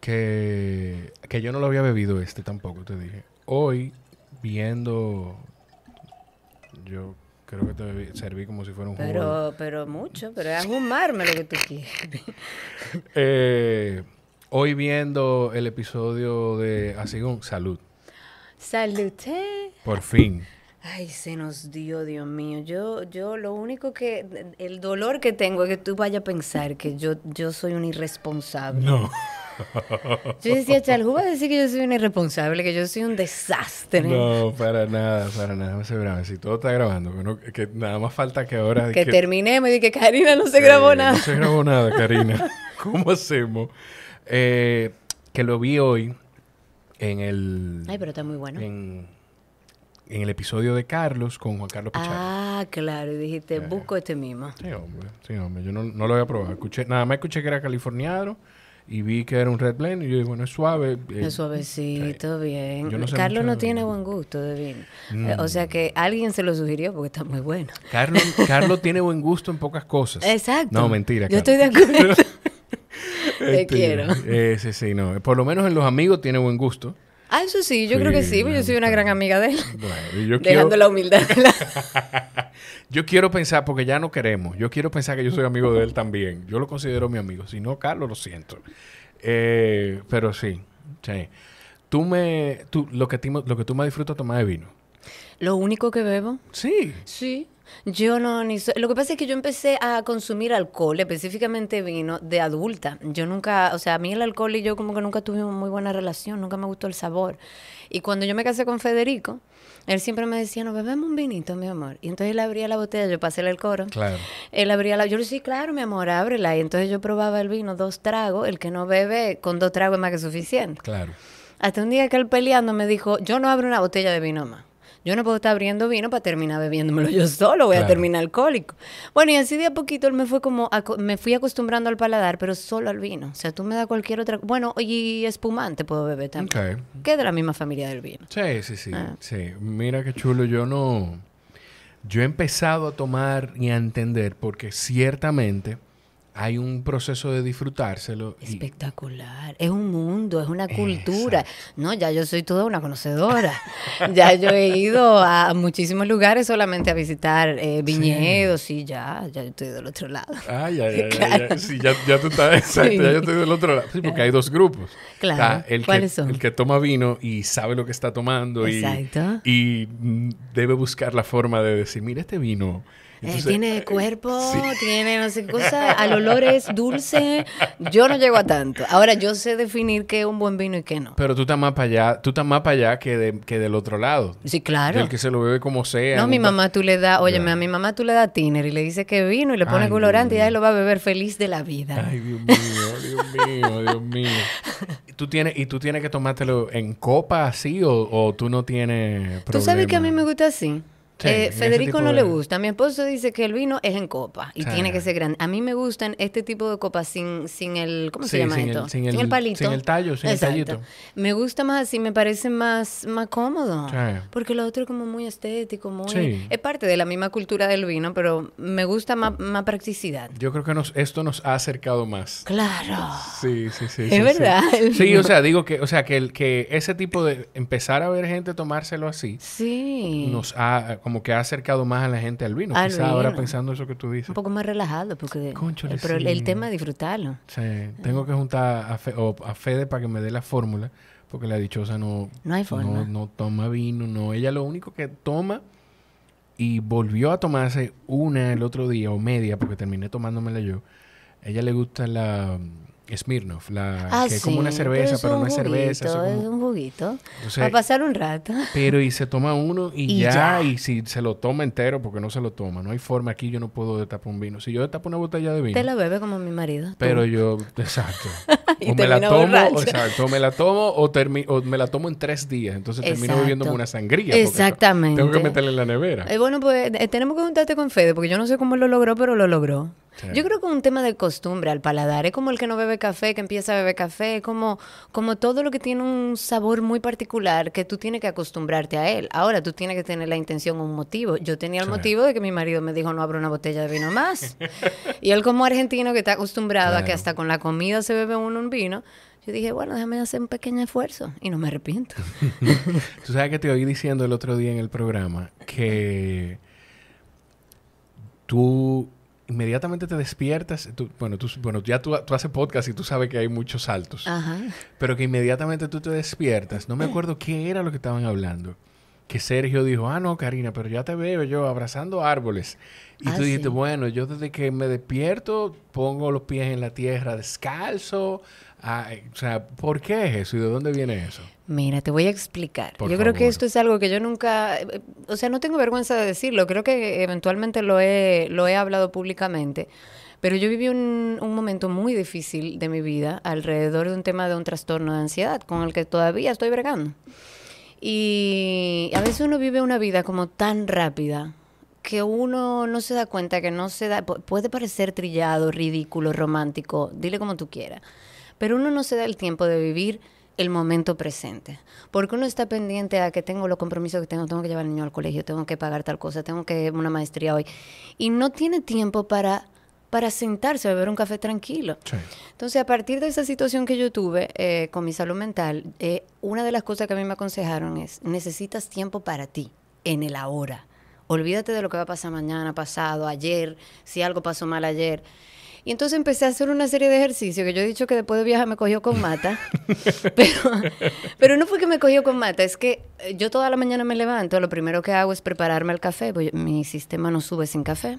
Que, que yo no lo había bebido este tampoco, te dije. Hoy, viendo. Yo creo que te serví como si fuera un jugo. Pero, pero mucho, pero es un lo que tú quieres. Eh, hoy, viendo el episodio de así un salud. salute Por fin. Ay, se nos dio, Dios mío. Yo, yo lo único que, el dolor que tengo es que tú vayas a pensar que yo, yo soy un irresponsable. No. Yo decía, ¿cómo vas a decir que yo soy un irresponsable, que yo soy un desastre. No, para nada, para nada. Se graba. Si todo está grabando, que, nada más falta que ahora. Que, terminemos y que Karina no se eh, grabó nada. No se grabó nada, Karina. ¿Cómo hacemos? Eh, que lo vi hoy en el. Ay, pero está muy bueno. En, en el episodio de Carlos con Juan Carlos Pichardo. Ah, claro. Y dijiste, busco este mismo. Sí, hombre. Sí, hombre. Yo no, no lo había probado. Escuché, nada más escuché que era californiano y vi que era un red blend y yo dije, bueno, es suave. Eh, es suavecito, bien. Carlos no tiene buen gusto de vino. Mm. Eh, o sea que alguien se lo sugirió porque está muy bueno. Carlos, Carlos tiene buen gusto en pocas cosas. Exacto. No, mentira. Yo estoy de acuerdo. Te este, quiero. Eh, sí, sí, no. Por lo menos en los amigos tiene buen gusto. Ah, eso sí, yo creo que sí, porque yo soy una gran amiga de él. Bueno, Dejando la humildad. yo quiero pensar, porque ya no queremos, yo quiero pensar que yo soy amigo de él también. Yo lo considero mi amigo. Si no, Carlos, lo siento. Eh, pero sí, sí. Tú me, lo, que lo que tú más disfrutas tomar de vino. Lo único que bebo. Sí. Sí. Yo no, ni lo que pasa es que yo empecé a consumir alcohol, específicamente vino, de adulta. Yo nunca, o sea, a mí el alcohol y yo como que nunca tuvimos muy buena relación, nunca me gustó el sabor. Y cuando yo me casé con Federico, él siempre me decía, no, bebemos un vinito, mi amor. Y entonces él abría la botella, yo pasé el coro. Claro. Él abría la... Yo le decía, claro, mi amor, ábrela. Y entonces yo probaba el vino, dos tragos. El que no bebe, con dos tragos es más que suficiente. Claro. Hasta un día que él peleando me dijo, yo no abro una botella de vino más. Yo no puedo estar abriendo vino para terminar bebiéndomelo yo solo, voy a terminar alcohólico. Bueno, y así de a poquito él me fue como, me fui acostumbrando al paladar, pero solo al vino. O sea, tú me das cualquier otra, bueno, y espumante puedo beber también. Okay. Que de la misma familia del vino. Sí, sí, sí, ah. sí. Mira qué chulo, yo no, yo he empezado a tomar y a entender porque ciertamente hay un proceso de disfrutárselo. Espectacular. Es un mundo, es una cultura. No, ya yo soy toda una conocedora. ya yo he ido a muchísimos lugares solamente a visitar eh, viñedos y ya, ya estoy del otro lado. Ah, ya, ya, sí, ya, ya, tú estás, exacto, ya yo estoy del otro lado. Sí, porque hay dos grupos. Claro. el ¿Cuáles son? El que toma vino y sabe lo que está tomando exacto. y debe buscar la forma de decir, mira este vino. Eh, tiene eh, cuerpo, tiene no sé qué cosa, al olor es dulce. Yo no llego a tanto. Ahora yo sé definir qué es un buen vino y qué no. Pero tú estás más para allá, tú estás más para que, que del otro lado. Sí, claro. El que se lo bebe como sea. No, mi mamá tú le da, óyeme, a mi mamá tú le da tiner y le dice que vino y le pone colorante y ahí lo va a beber feliz de la vida. Ay, Dios mío, Dios mío, Dios mío. ¿Tú tienes, ¿Y tú tienes que tomártelo en copa así o, tú no tienes Tú sabes que a mí me gusta así. Eh, Federico no le gusta. Mi esposo dice que el vino es en copa y tiene que ser grande. A mí me gustan este tipo de copas sin, sin el. ¿Cómo se llama esto? sin, el, palito. Sin el tallo, sin el tallito. Me gusta más así, me parece más, más cómodo. Porque lo otro es como muy estético, muy. Es parte de la misma cultura del vino, pero me gusta más, practicidad. Yo creo que esto nos ha acercado más. Claro. Sí, sí, sí. Es verdad. Sí. o sea, digo que, o sea, que, que ese tipo de. Empezar a ver gente tomárselo así. Sí. Nos ha como que ha acercado más a la gente al vino. Quizás ahora pensando eso que tú dices. Un poco más relajado, porque eh, pero el tema es disfrutarlo. Sí, tengo que juntar a, Fede para que me dé la fórmula, porque la dichosa no, no, hay no, toma vino, no. Ella lo único que toma y volvió a tomarse una el otro día o media, porque terminé tomándomela yo. ella le gusta la Smirnoff, la ah, que es como una cerveza, pero, no es cerveza. es un juguito. a pasar un rato. Pero y se toma uno y, ya, y si se lo toma entero, porque no se lo toma. No hay forma aquí, yo no puedo destapar un vino. Si yo destapo una botella de vino. Te la bebe como mi marido. Pero yo, exacto. o me la tomo, me la tomo o, me la tomo en tres días. Entonces termino bebiendo una sangría. Exactamente. Tengo que meterla en la nevera. Eh, bueno, pues eh, tenemos que juntarte con Fede, porque yo no sé cómo lo logró, pero lo logró. Yo creo que un tema de costumbre al paladar. Es ¿eh? como el que no bebe café, que empieza a beber café. como, como todo lo que tiene un sabor muy particular que tú tienes que acostumbrarte a él. Ahora tú tienes que tener la intención o un motivo. Yo tenía el motivo de que mi marido me dijo no abro una botella de vino más. y él como argentino que está acostumbrado a que hasta con la comida se bebe uno un vino. Yo dije, bueno, déjame hacer un pequeño esfuerzo y no me arrepiento. Tú sabes que te oí diciendo el otro día en el programa que tú inmediatamente te despiertas, tú, bueno, tú, bueno, ya tú, haces podcast y tú sabes que hay muchos saltos, pero que inmediatamente tú te despiertas, no me acuerdo qué era lo que estaban hablando, que Sergio dijo, ah, no, Karina, pero ya te veo yo abrazando árboles. Y tú ah, dijiste, bueno, yo desde que me despierto pongo los pies en la tierra descalzo. Ah, eh, o sea, ¿por qué es eso y de dónde viene eso? Mira, te voy a explicar. yo creo que esto es algo que yo nunca, eh, o sea, no tengo vergüenza de decirlo, creo que eventualmente lo he, lo he hablado públicamente. Pero yo viví un, un, momento muy difícil de mi vida alrededor de un tema de un trastorno de ansiedad con el que todavía estoy bregando. Y a veces uno vive una vida como tan rápida que uno no se da cuenta, que no se da, puede parecer trillado, ridículo, romántico, dile como tú quieras, pero uno no se da el tiempo de vivir el momento presente, porque uno está pendiente a que tengo los compromisos que tengo, tengo que llevar al niño al colegio, tengo que pagar tal cosa, tengo que una maestría hoy, y no tiene tiempo para para sentarse a beber un café tranquilo. Entonces, a partir de esa situación que yo tuve eh, con mi salud mental, eh, una de las cosas que a mí me aconsejaron es, necesitas tiempo para ti, en el ahora. Olvídate de lo que va a pasar mañana, pasado, ayer, si algo pasó mal ayer. Y entonces empecé a hacer una serie de ejercicios que yo he dicho que después de viajar me cogió con mata. pero, no fue que me cogió con mata, es que eh, yo toda la mañana me levanto, lo primero que hago es prepararme el café, porque mi sistema no sube sin café.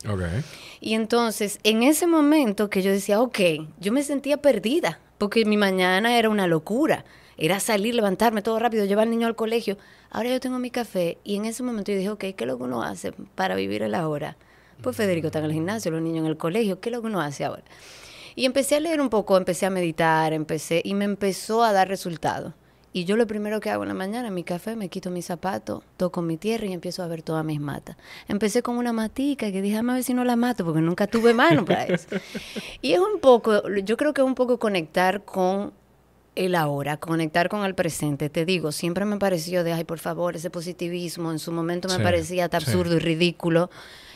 Y entonces, en ese momento que yo decía, ok, yo me sentía perdida, porque mi mañana era una locura era salir, levantarme todo rápido, llevar al niño al colegio. Ahora yo tengo mi café y en ese momento yo dije, ok, ¿qué es lo que uno hace para vivir el ahora? Pues Federico está en el gimnasio, los niños en el colegio, ¿qué es lo que uno hace ahora? Y empecé a leer un poco, empecé a meditar, empecé y me empezó a dar resultados. Y yo lo primero que hago en la mañana, mi café, me quito mis zapato toco mi tierra y empiezo a ver todas mis matas. Empecé con una matica que dije, a ver si no la mato, porque nunca tuve mano para eso. y es un poco, yo creo que es un poco conectar con el ahora, conectar con el presente. Te digo, siempre me pareció de, ay, por favor, ese positivismo, en su momento me parecía tan absurdo y ridículo.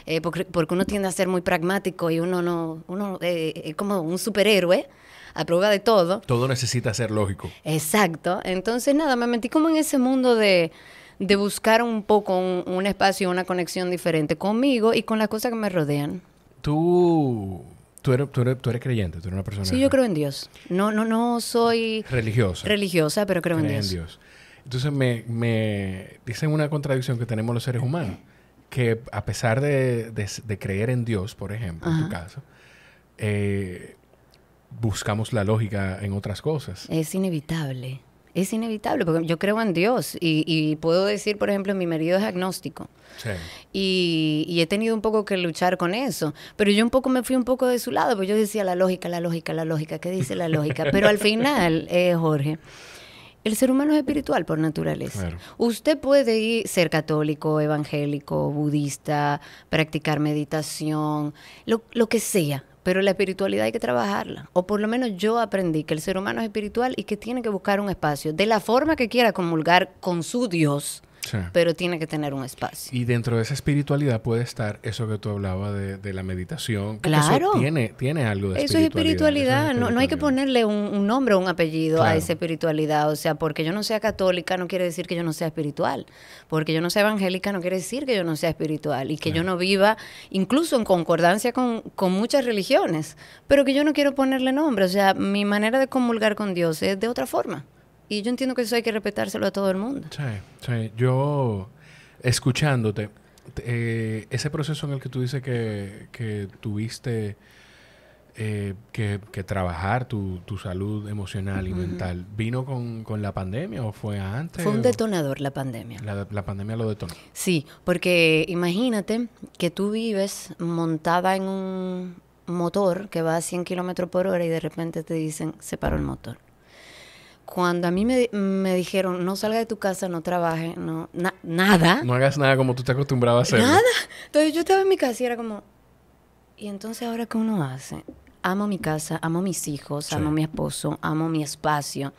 Eh, porque, uno tiende a ser muy pragmático y uno no, uno eh, es como un superhéroe a prueba de todo. Todo necesita ser lógico. Exacto. Entonces, nada, me metí como en ese mundo de, de buscar un poco un, espacio, una conexión diferente conmigo y con las cosas que me rodean. Tú Tú eres, tú, eres, creyente, tú eres una persona. Sí, yo creo en Dios. No, no, no soy. Religiosa. Religiosa, pero creo en Dios. en Dios. Entonces me, me dicen una contradicción que tenemos los seres humanos que a pesar de, creer en Dios, por ejemplo, en tu caso, eh, buscamos la lógica en otras cosas. Es inevitable. Es inevitable, porque yo creo en Dios y, puedo decir, por ejemplo, mi marido es agnóstico. Y, he tenido un poco que luchar con eso, pero yo un poco me fui un poco de su lado, porque yo decía la lógica, la lógica, la lógica, ¿qué dice la lógica? Pero al final, eh, Jorge, el ser humano es espiritual por naturaleza. Usted puede ser católico, evangélico, budista, practicar meditación, lo, lo, que sea, pero la espiritualidad hay que trabajarla. O por lo menos yo aprendí que el ser humano es espiritual y que tiene que buscar un espacio, de la forma que quiera comulgar con su Dios, pero tiene que tener un espacio. Y dentro de esa espiritualidad puede estar eso que tú hablabas de, la meditación. Claro. Eso tiene, algo de espiritualidad. Es espiritualidad. Eso es espiritualidad. No, no hay que ponerle un, nombre o un apellido a esa espiritualidad. O sea, porque yo no sea católica no quiere decir que yo no sea espiritual. Porque yo no sea evangélica no quiere decir que yo no sea espiritual. Y que yo no viva incluso en concordancia con muchas religiones. Pero que yo no quiero ponerle nombre. O sea, mi manera de comulgar con Dios es de otra forma. Y yo entiendo que eso hay que respetárselo a todo el mundo. Sí, sí. Yo, escuchándote, eh, ese proceso en el que tú dices que, tuviste eh, que, trabajar tu, salud emocional y mental, ¿vino con, la pandemia o fue antes? Fue un detonador la pandemia. La, pandemia lo detonó. Sí, porque imagínate que tú vives montada en un motor que va a 100 kilómetros por hora y de repente te dicen, se paró el motor cuando a mí me, me, dijeron, no salga de tu casa, no trabaje, no, nada. No hagas nada como tú te acostumbrabas a hacer. Nada. Entonces yo estaba en mi casa y era como, ¿y entonces ahora qué uno hace? Amo mi casa, amo mis hijos, amo mi esposo, amo mi espacio.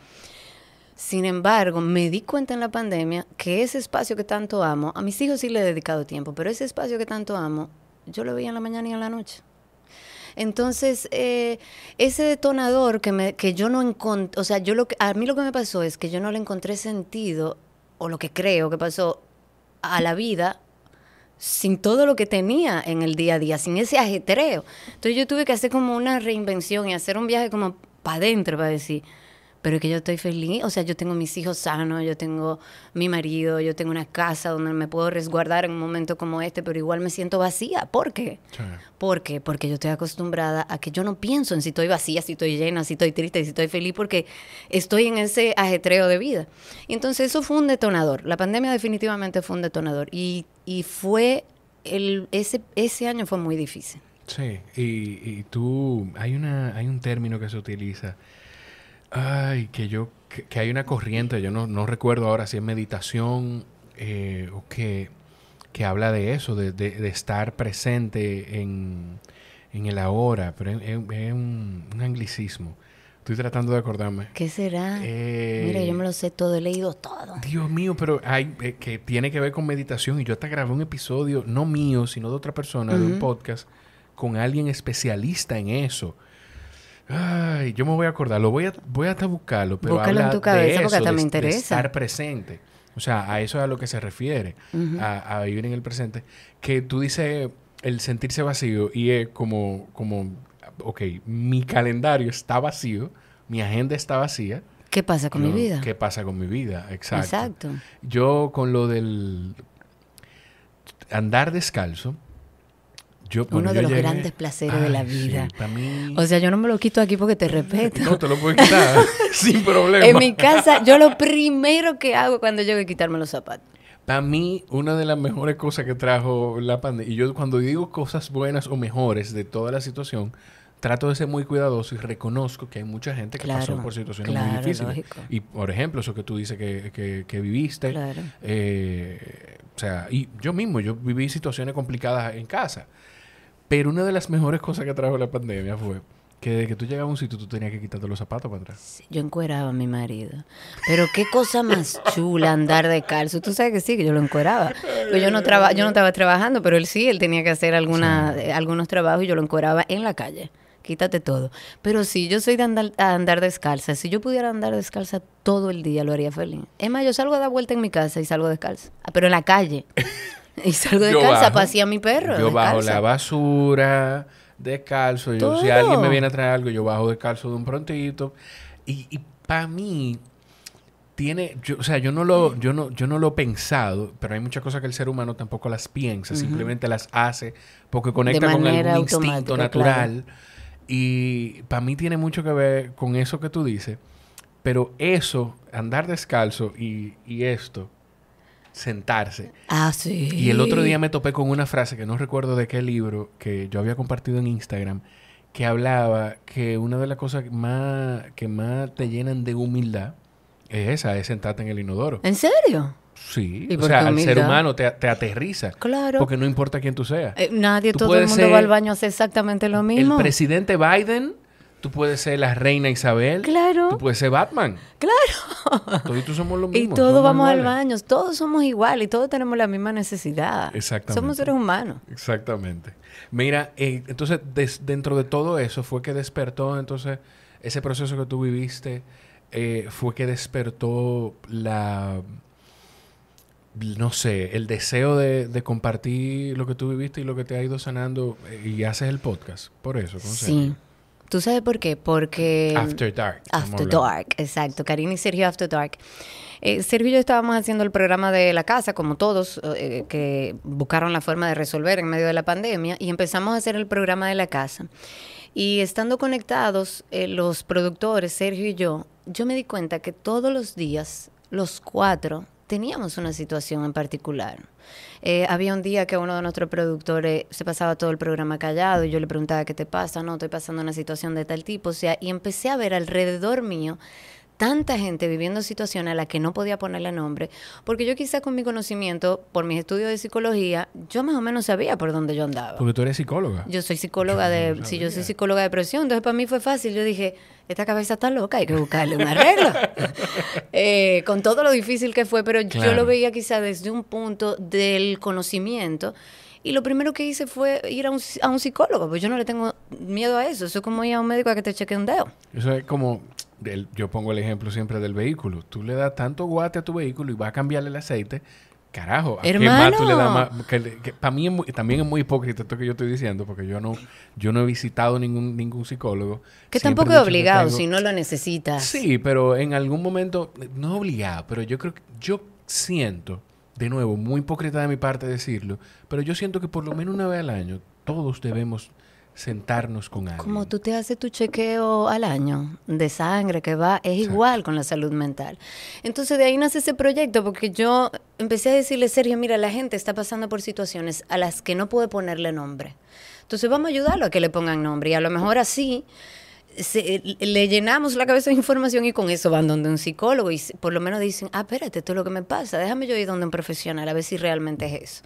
Sin embargo, me di cuenta en la pandemia que ese espacio que tanto amo, a mis hijos sí le he dedicado tiempo, pero ese espacio que tanto amo, yo lo veía en la mañana y en la noche. Entonces, eh, ese detonador que, me, que yo no encontré, o sea, yo lo que, a mí lo que me pasó es que yo no le encontré sentido, o lo que creo que pasó, a la vida sin todo lo que tenía en el día a día, sin ese ajetreo. Entonces yo tuve que hacer como una reinvención y hacer un viaje como para adentro para decir, pero es que yo estoy feliz, o sea, yo tengo mis hijos sanos, yo tengo mi marido, yo tengo una casa donde me puedo resguardar en un momento como este, pero igual me siento vacía. ¿Por qué? Porque yo estoy acostumbrada a que yo no pienso en si estoy vacía, si estoy llena, si estoy triste, si estoy feliz, porque estoy en ese ajetreo de vida. Y entonces eso fue un detonador. La pandemia definitivamente fue un detonador. Y, fue, el, ese, ese año fue muy difícil. Sí, y, tú, hay, una, hay un término que se utiliza Ay, que yo, que, hay una corriente, yo no, no, recuerdo ahora si es meditación eh, o que, que habla de eso, de, de, estar presente en, el ahora, pero es, un, anglicismo. Estoy tratando de acordarme. ¿Qué será? Eh, Mira, yo me lo sé todo, he leído todo. Dios mío, pero hay eh, que tiene que ver con meditación y yo hasta grabé un episodio, no mío, sino de otra persona, de un podcast, con alguien especialista en eso. Ay, yo me voy a acordar, lo voy a, voy hasta buscarlo, pero habla en tu cabeza porque me interesa. estar presente. O sea, a eso es a lo que se refiere, a, vivir en el presente. Que tú dices el sentirse vacío y es como, como, ok, mi calendario está vacío, mi agenda está vacía. ¿Qué pasa con mi vida? ¿Qué pasa con mi vida? Exacto. Exacto. Yo con lo del andar descalzo, uno de los grandes placeres de ah, la vida. O sea, yo no me lo quito aquí porque te respeto. No te lo puedes quitar, sin problema. En mi casa, yo lo primero que hago cuando llego es quitarme los zapatos. Para mí, una de las mejores cosas que trajo la pandemia, y yo cuando digo cosas buenas o mejores de toda la situación, trato de ser muy cuidadoso y reconozco que hay mucha gente que pasó por situaciones muy difíciles. Y, por ejemplo, eso que tú dices que, que, viviste. Eh, o sea, y yo mismo, yo viví situaciones complicadas en casa. Pero una de las mejores cosas que trajo la pandemia fue que desde que tú llegabas a un sitio tú tenías que quitarte los zapatos para atrás. yo encueraba a mi marido. Pero qué cosa más chula andar de Tú sabes que sí, que yo lo encueraba. Pues yo, no yo no estaba trabajando, pero él sí, él tenía que hacer alguna, eh, algunos trabajos y yo lo encueraba en la calle. Quítate todo. Pero sí, yo soy de andar, andar descalza. Si yo pudiera andar descalza todo el día, lo haría feliz. Es más, yo salgo a dar vuelta en mi casa y salgo descalza. Ah, pero en la calle. Y salgo para pasé a mi perro. Yo bajo la basura, descalzo. si alguien me viene a traer algo, yo bajo descalzo de un prontito. Y, para mí, tiene, o sea, yo no lo, yo no, yo no lo he pensado, pero hay muchas cosas que el ser humano tampoco las piensa, simplemente las hace porque conecta con algún instinto natural. Y para mí tiene mucho que ver con eso que tú dices, pero eso, andar descalzo y esto, sentarse. Ah, sí. Y el otro día me topé con una frase que no recuerdo de qué libro que yo había compartido en Instagram que hablaba que una de las cosas más que más te llenan de humildad es esa, es sentarte en el inodoro. ¿En serio? Sí, o sea, al ser humano te, aterriza. Claro. Porque no importa quién tú seas. Eh, nadie, todo el mundo va al baño a hacer exactamente lo mismo. El presidente Biden Tú puedes ser la reina Isabel. Claro. Tú puedes ser Batman. Claro. Todos y tú somos los mismos. Y todos vamos al baño. Todos somos iguales y todos tenemos la misma necesidad. Exactamente. Somos seres humanos. Exactamente. Mira, eh, entonces dentro de todo eso fue que despertó, entonces, ese proceso que tú viviste eh, fue que despertó la, no sé, el deseo de, compartir lo que tú viviste y lo que te ha ido sanando eh, y haces el podcast. Por eso, consejo. Sí. ¿Tú sabes por qué? Porque... Mm, After Dark. After Dark, exacto. Karina y Sergio After Dark. Eh, Sergio y yo estábamos haciendo el programa de la casa, como todos, eh, eh, que buscaron la forma de resolver en medio de la pandemia, y empezamos a hacer el programa de la casa. Y estando conectados, los productores, Sergio y yo, yo me di cuenta que todos los días, los cuatro, teníamos una situación en particular. Eh, había un día que uno de nuestros productores se pasaba todo el programa callado y yo le preguntaba, ¿qué te pasa? No, estoy pasando una situación de tal tipo. O sea, y empecé a ver alrededor mío tanta gente viviendo situaciones a las que no podía ponerle nombre, porque yo quizás con mi conocimiento, por mis estudios de psicología, yo más o menos sabía por dónde yo andaba. Porque tú eres psicóloga. Yo soy psicóloga de, si yo soy psicóloga de depresión, entonces para mí fue fácil, yo dije, esta cabeza está loca, hay que buscarle un arreglo. Eh, con todo lo difícil que fue, pero yo lo veía quizás desde un punto del conocimiento. Y lo primero que hice fue ir a un, a un psicólogo, Porque yo no le tengo miedo a eso. Eso es como ir a un médico a que te cheque un dedo. Eso es como yo pongo el ejemplo siempre del vehículo. Tú le das tanto guate a tu vehículo y va a cambiarle el aceite. Carajo, ¿a le para mí también es muy hipócrita esto que yo estoy diciendo, porque yo no, yo no he visitado ningún, ningún psicólogo. Que tampoco es obligado, si no lo necesitas. Sí, pero en algún momento, no obligado, pero yo creo que yo siento, de nuevo, muy hipócrita de mi parte decirlo, pero yo siento que por lo menos una vez al año todos debemos sentarnos con alguien. Como tú te haces tu chequeo al año de sangre que va, es igual con la salud mental. Entonces de ahí nace ese proyecto porque yo empecé a decirle, Sergio, mira, la gente está pasando por situaciones a las que no puede ponerle nombre. Entonces vamos a ayudarlo a que le pongan nombre y a lo mejor así le llenamos la cabeza de información y con eso van donde un psicólogo y por lo menos dicen, ah, espérate, esto es lo que me pasa, déjame yo ir donde un profesional a ver si realmente es eso.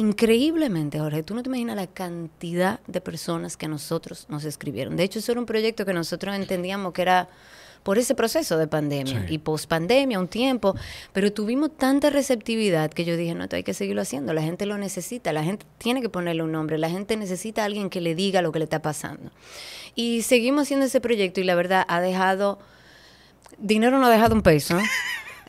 Increíblemente, Jorge, tú no te imaginas la cantidad de personas que a nosotros nos escribieron. De hecho, eso era un proyecto que nosotros entendíamos que era por ese proceso de pandemia y post pandemia un tiempo, pero tuvimos tanta receptividad que yo dije, no, esto hay que seguirlo haciendo, la gente lo necesita, la gente tiene que ponerle un nombre, la gente necesita a alguien que le diga lo que le está pasando. Y seguimos haciendo ese proyecto y la verdad ha dejado, dinero no ha dejado un peso.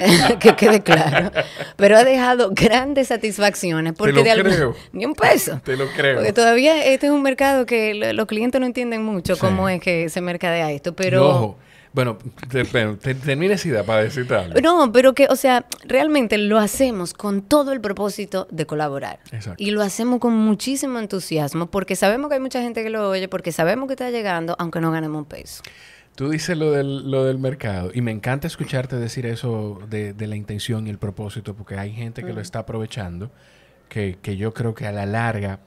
que quede claro. Pero ha dejado grandes satisfacciones. Porque de Ni un peso. Te lo creo. Porque todavía este es un mercado que los clientes no entienden mucho cómo es que se mercadea esto. Pero. Ojo. Bueno, pero te, termina para decirte algo. No, pero que, o sea, realmente lo hacemos con todo el propósito de colaborar. Y lo hacemos con muchísimo entusiasmo porque sabemos que hay mucha gente que lo oye, porque sabemos que está llegando, aunque no ganemos un peso. Tú dices lo del, lo del mercado y me encanta escucharte decir eso de, la intención y el propósito porque hay gente que lo mm. está aprovechando, que, yo creo que a la larga,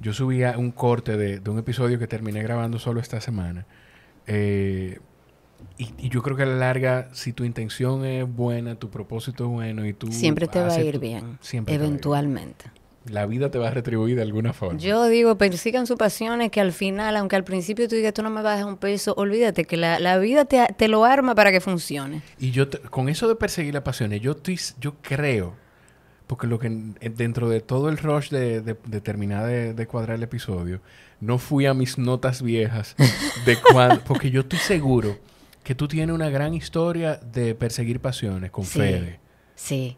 yo subía un corte de, un episodio que terminé grabando solo esta semana eh, y, yo creo que a la larga, si tu intención es buena, tu propósito es bueno y tú... Siempre te va a ir bien. Siempre. Eventualmente la vida te va a retribuir de alguna forma. Yo digo, persigan sus pasiones que al final, aunque al principio tú digas tú no me vas a un peso, olvídate que la, vida te, lo arma para que funcione. Y yo, con eso de perseguir las pasiones, yo, estoy, yo creo, porque lo que eh, dentro de todo el rush de, terminar de, cuadrar el episodio, no fui a mis notas viejas, de porque yo estoy seguro que tú tienes una gran historia de perseguir pasiones con fe Sí,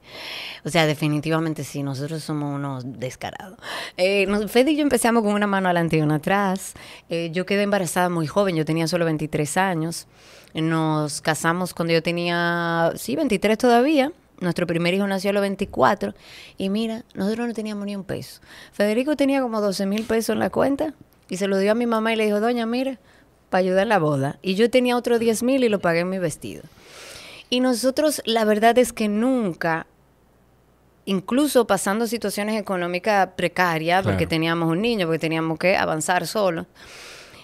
o sea, definitivamente sí, nosotros somos unos descarados. Eh, Fede y yo empezamos con una mano adelante y una atrás. Eh, yo quedé embarazada muy joven, yo tenía solo 23 años. Nos casamos cuando yo tenía, sí, 23 todavía. Nuestro primer hijo nació a los 24 y mira, nosotros no teníamos ni un peso. Federico tenía como 12 mil pesos en la cuenta y se lo dio a mi mamá y le dijo, doña, mira, para ayudar en la boda. Y yo tenía otro 10 mil y lo pagué en mi vestido. Y nosotros la verdad es que nunca, incluso pasando situaciones económicas precarias, porque teníamos un niño, porque teníamos que avanzar solo,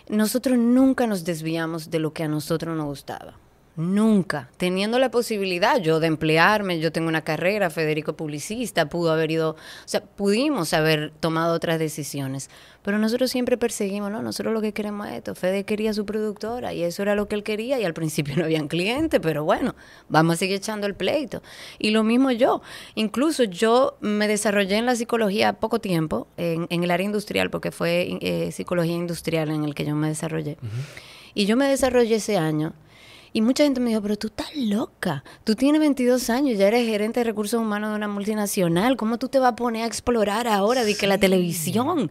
nosotros nunca nos desviamos de lo que a nosotros nos gustaba. Nunca. Teniendo la posibilidad yo de emplearme, yo tengo una carrera, Federico publicista, pudo haber ido, o sea, pudimos haber tomado otras decisiones, pero nosotros siempre perseguimos, no, nosotros lo que queremos es esto. Fede quería su productora y eso era lo que él quería y al principio no habían clientes, pero bueno, vamos a seguir echando el pleito. Y lo mismo yo. Incluso yo me desarrollé en la psicología poco tiempo, en, el área industrial, porque fue eh, psicología industrial en el que yo me desarrollé. Y yo me desarrollé ese año y mucha gente me dijo, pero tú estás loca, tú tienes 22 años, ya eres gerente de recursos humanos de una multinacional, ¿cómo tú te vas a poner a explorar ahora de que la televisión?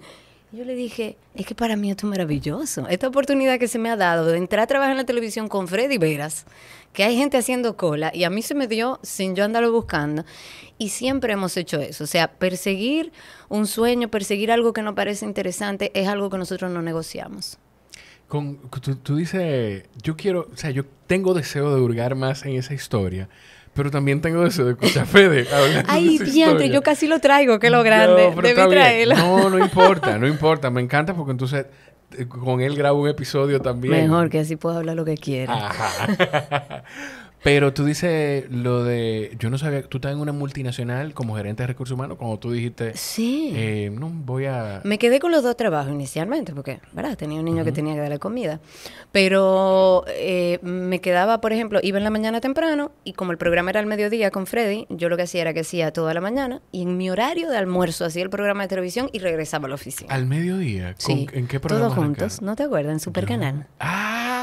Yo le dije, es que para mí esto es maravilloso. Esta oportunidad que se me ha dado de entrar a trabajar en la televisión con Freddy Veras, que hay gente haciendo cola, y a mí se me dio sin yo andarlo buscando. Y siempre hemos hecho eso. O sea, perseguir un sueño, perseguir algo que no parece interesante, es algo que nosotros no negociamos. Con, tú, dices, yo quiero, o sea, yo tengo deseo de hurgar más en esa historia, pero también tengo deseo de escuchar a Fede Ay, bien, yo casi lo traigo, que lo grande, no, debí No, no importa, no importa, me encanta porque entonces eh, con él grabo un episodio también. Mejor que así puedo hablar lo que quiera. Ajá. Pero tú dices lo de, yo no sabía, tú estás en una multinacional como gerente de recursos humanos, como tú dijiste. Sí. Eh, no, voy a... Me quedé con los dos trabajos inicialmente, porque, ¿verdad? Tenía un niño que tenía que darle comida. Pero eh, me quedaba, por ejemplo, iba en la mañana temprano y como el programa era al mediodía con Freddy, yo lo que hacía era que hacía toda la mañana y en mi horario de almuerzo hacía el programa de televisión y regresaba a la oficina. ¿Al mediodía? sí. ¿En qué programa? Todos juntos, ¿no te acuerdas? En Super Canal. Ah.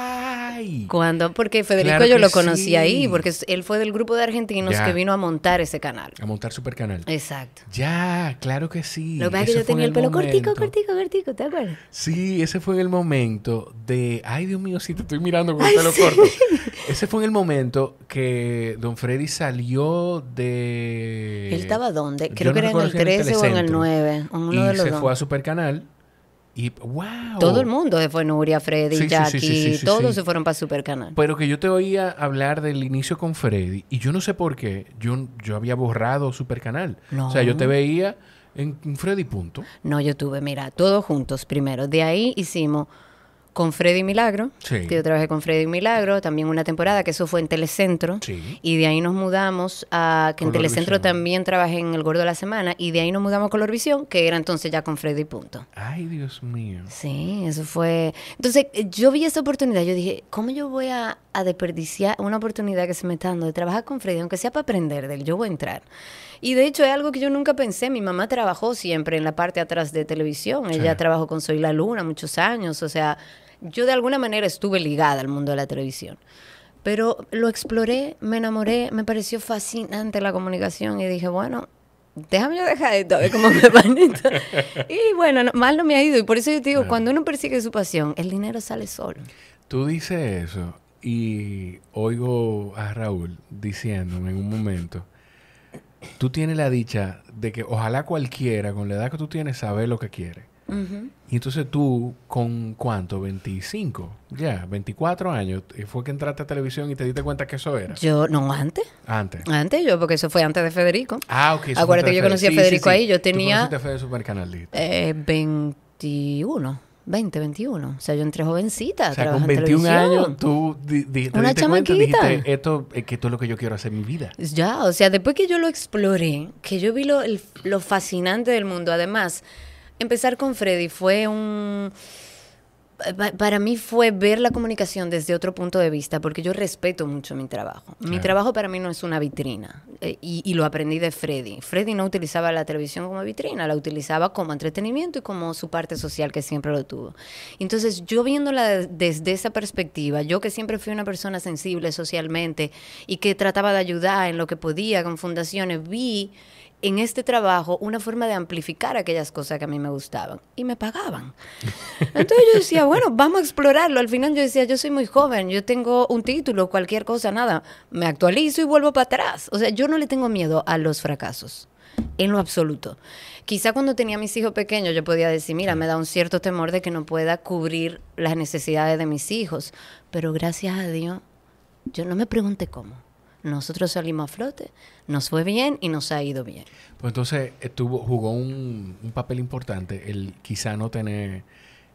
Cuando, porque Federico yo lo conocí ahí, porque él fue del grupo de argentinos que vino a montar ese canal. A montar Super Canal. Exacto. Ya, claro que sí. Lo que pasa es que yo tenía el pelo cortico, cortico, cortico, ¿te acuerdas? Sí, ese fue el momento de, ay Dios mío, Si te estoy mirando con el pelo corto. Ese fue el momento que Don Freddy salió de... ¿Él estaba dónde? Creo que era en el 13 o en el 9. y se fue a Super Canal y wow. Todo el mundo se fue, Nuria, Freddy, y Jackie, todos se fueron para Super Canal. Pero que yo te oía hablar del inicio con Freddy y yo no sé por qué, yo, yo había borrado Super Canal. O sea, yo te veía en Freddy punto. No, yo tuve, mira, todos juntos primero. De ahí hicimos con Freddy Milagro, yo trabajé con Freddy Milagro, también una temporada, que eso fue en Telecentro, y de ahí nos mudamos a, que en Telecentro también trabajé en El Gordo de la Semana, y de ahí nos mudamos a Colorvisión, que era entonces ya con Freddy Punto. Ay, Dios mío. Sí, eso fue... Entonces eh, yo vi esa oportunidad, yo dije, ¿cómo yo voy a, desperdiciar una oportunidad que se me está dando de trabajar con Freddy, aunque sea para aprender de él, yo voy a entrar. Y de hecho es algo que yo nunca pensé, mi mamá trabajó siempre en la parte atrás de televisión, ella trabajó con Soy la Luna muchos años, o sea yo de alguna manera estuve ligada al mundo de la televisión. Pero lo exploré, me enamoré, me pareció fascinante la comunicación y dije, bueno, déjame dejar esto, a ver cómo me y bueno, mal no me ha ido. Y por eso yo te digo, cuando uno persigue su pasión, el dinero sale solo. Tú dices eso y oigo a Raúl diciéndome en un momento, tú tienes la dicha de que ojalá cualquiera con la edad que tú tienes sabe lo que quiere. Y entonces tú, con cuánto, 25, ya, 24 años, eh, fue que entraste a televisión y te diste cuenta que eso era. Yo, no, antes. Antes. Antes, yo, porque eso fue antes de Federico. Ah, ok. Acuérdate que yo conocí a Federico ahí, yo tenía... ¿Tú conociste a eh, 21. 20, 21. O sea, yo entré jovencita. O sea, con 21 años tú Una diste cuenta, esto, eh, que esto es lo que yo quiero hacer en mi vida. Ya, o sea, después que yo lo exploré, que yo vi lo, lo fascinante del mundo, además, empezar con Freddy fue un... Para mí fue ver la comunicación desde otro punto de vista, porque yo respeto mucho mi trabajo. Mi trabajo para mí no es una vitrina, eh, y, y, lo aprendí de Freddy. Freddy no utilizaba la televisión como vitrina, la utilizaba como entretenimiento y como su parte social que siempre lo tuvo. Entonces yo viéndola desde esa perspectiva, yo que siempre fui una persona sensible socialmente y que trataba de ayudar en lo que podía con fundaciones, vi en este trabajo una forma de amplificar aquellas cosas que a mí me gustaban y me pagaban. Entonces yo decía, bueno, vamos a explorarlo. Al final yo decía, yo soy muy joven, yo tengo un título, cualquier cosa, nada. Me actualizo y vuelvo para atrás. O sea, yo no le tengo miedo a los fracasos. En lo absoluto. Quizá cuando tenía mis hijos pequeños yo podía decir, mira, me da un cierto temor de que no pueda cubrir las necesidades de mis hijos. Pero gracias a Dios, yo no me pregunté cómo nosotros salimos a flote, nos fue bien y nos ha ido bien. Pues entonces estuvo, eh, jugó un, papel importante el quizá no tener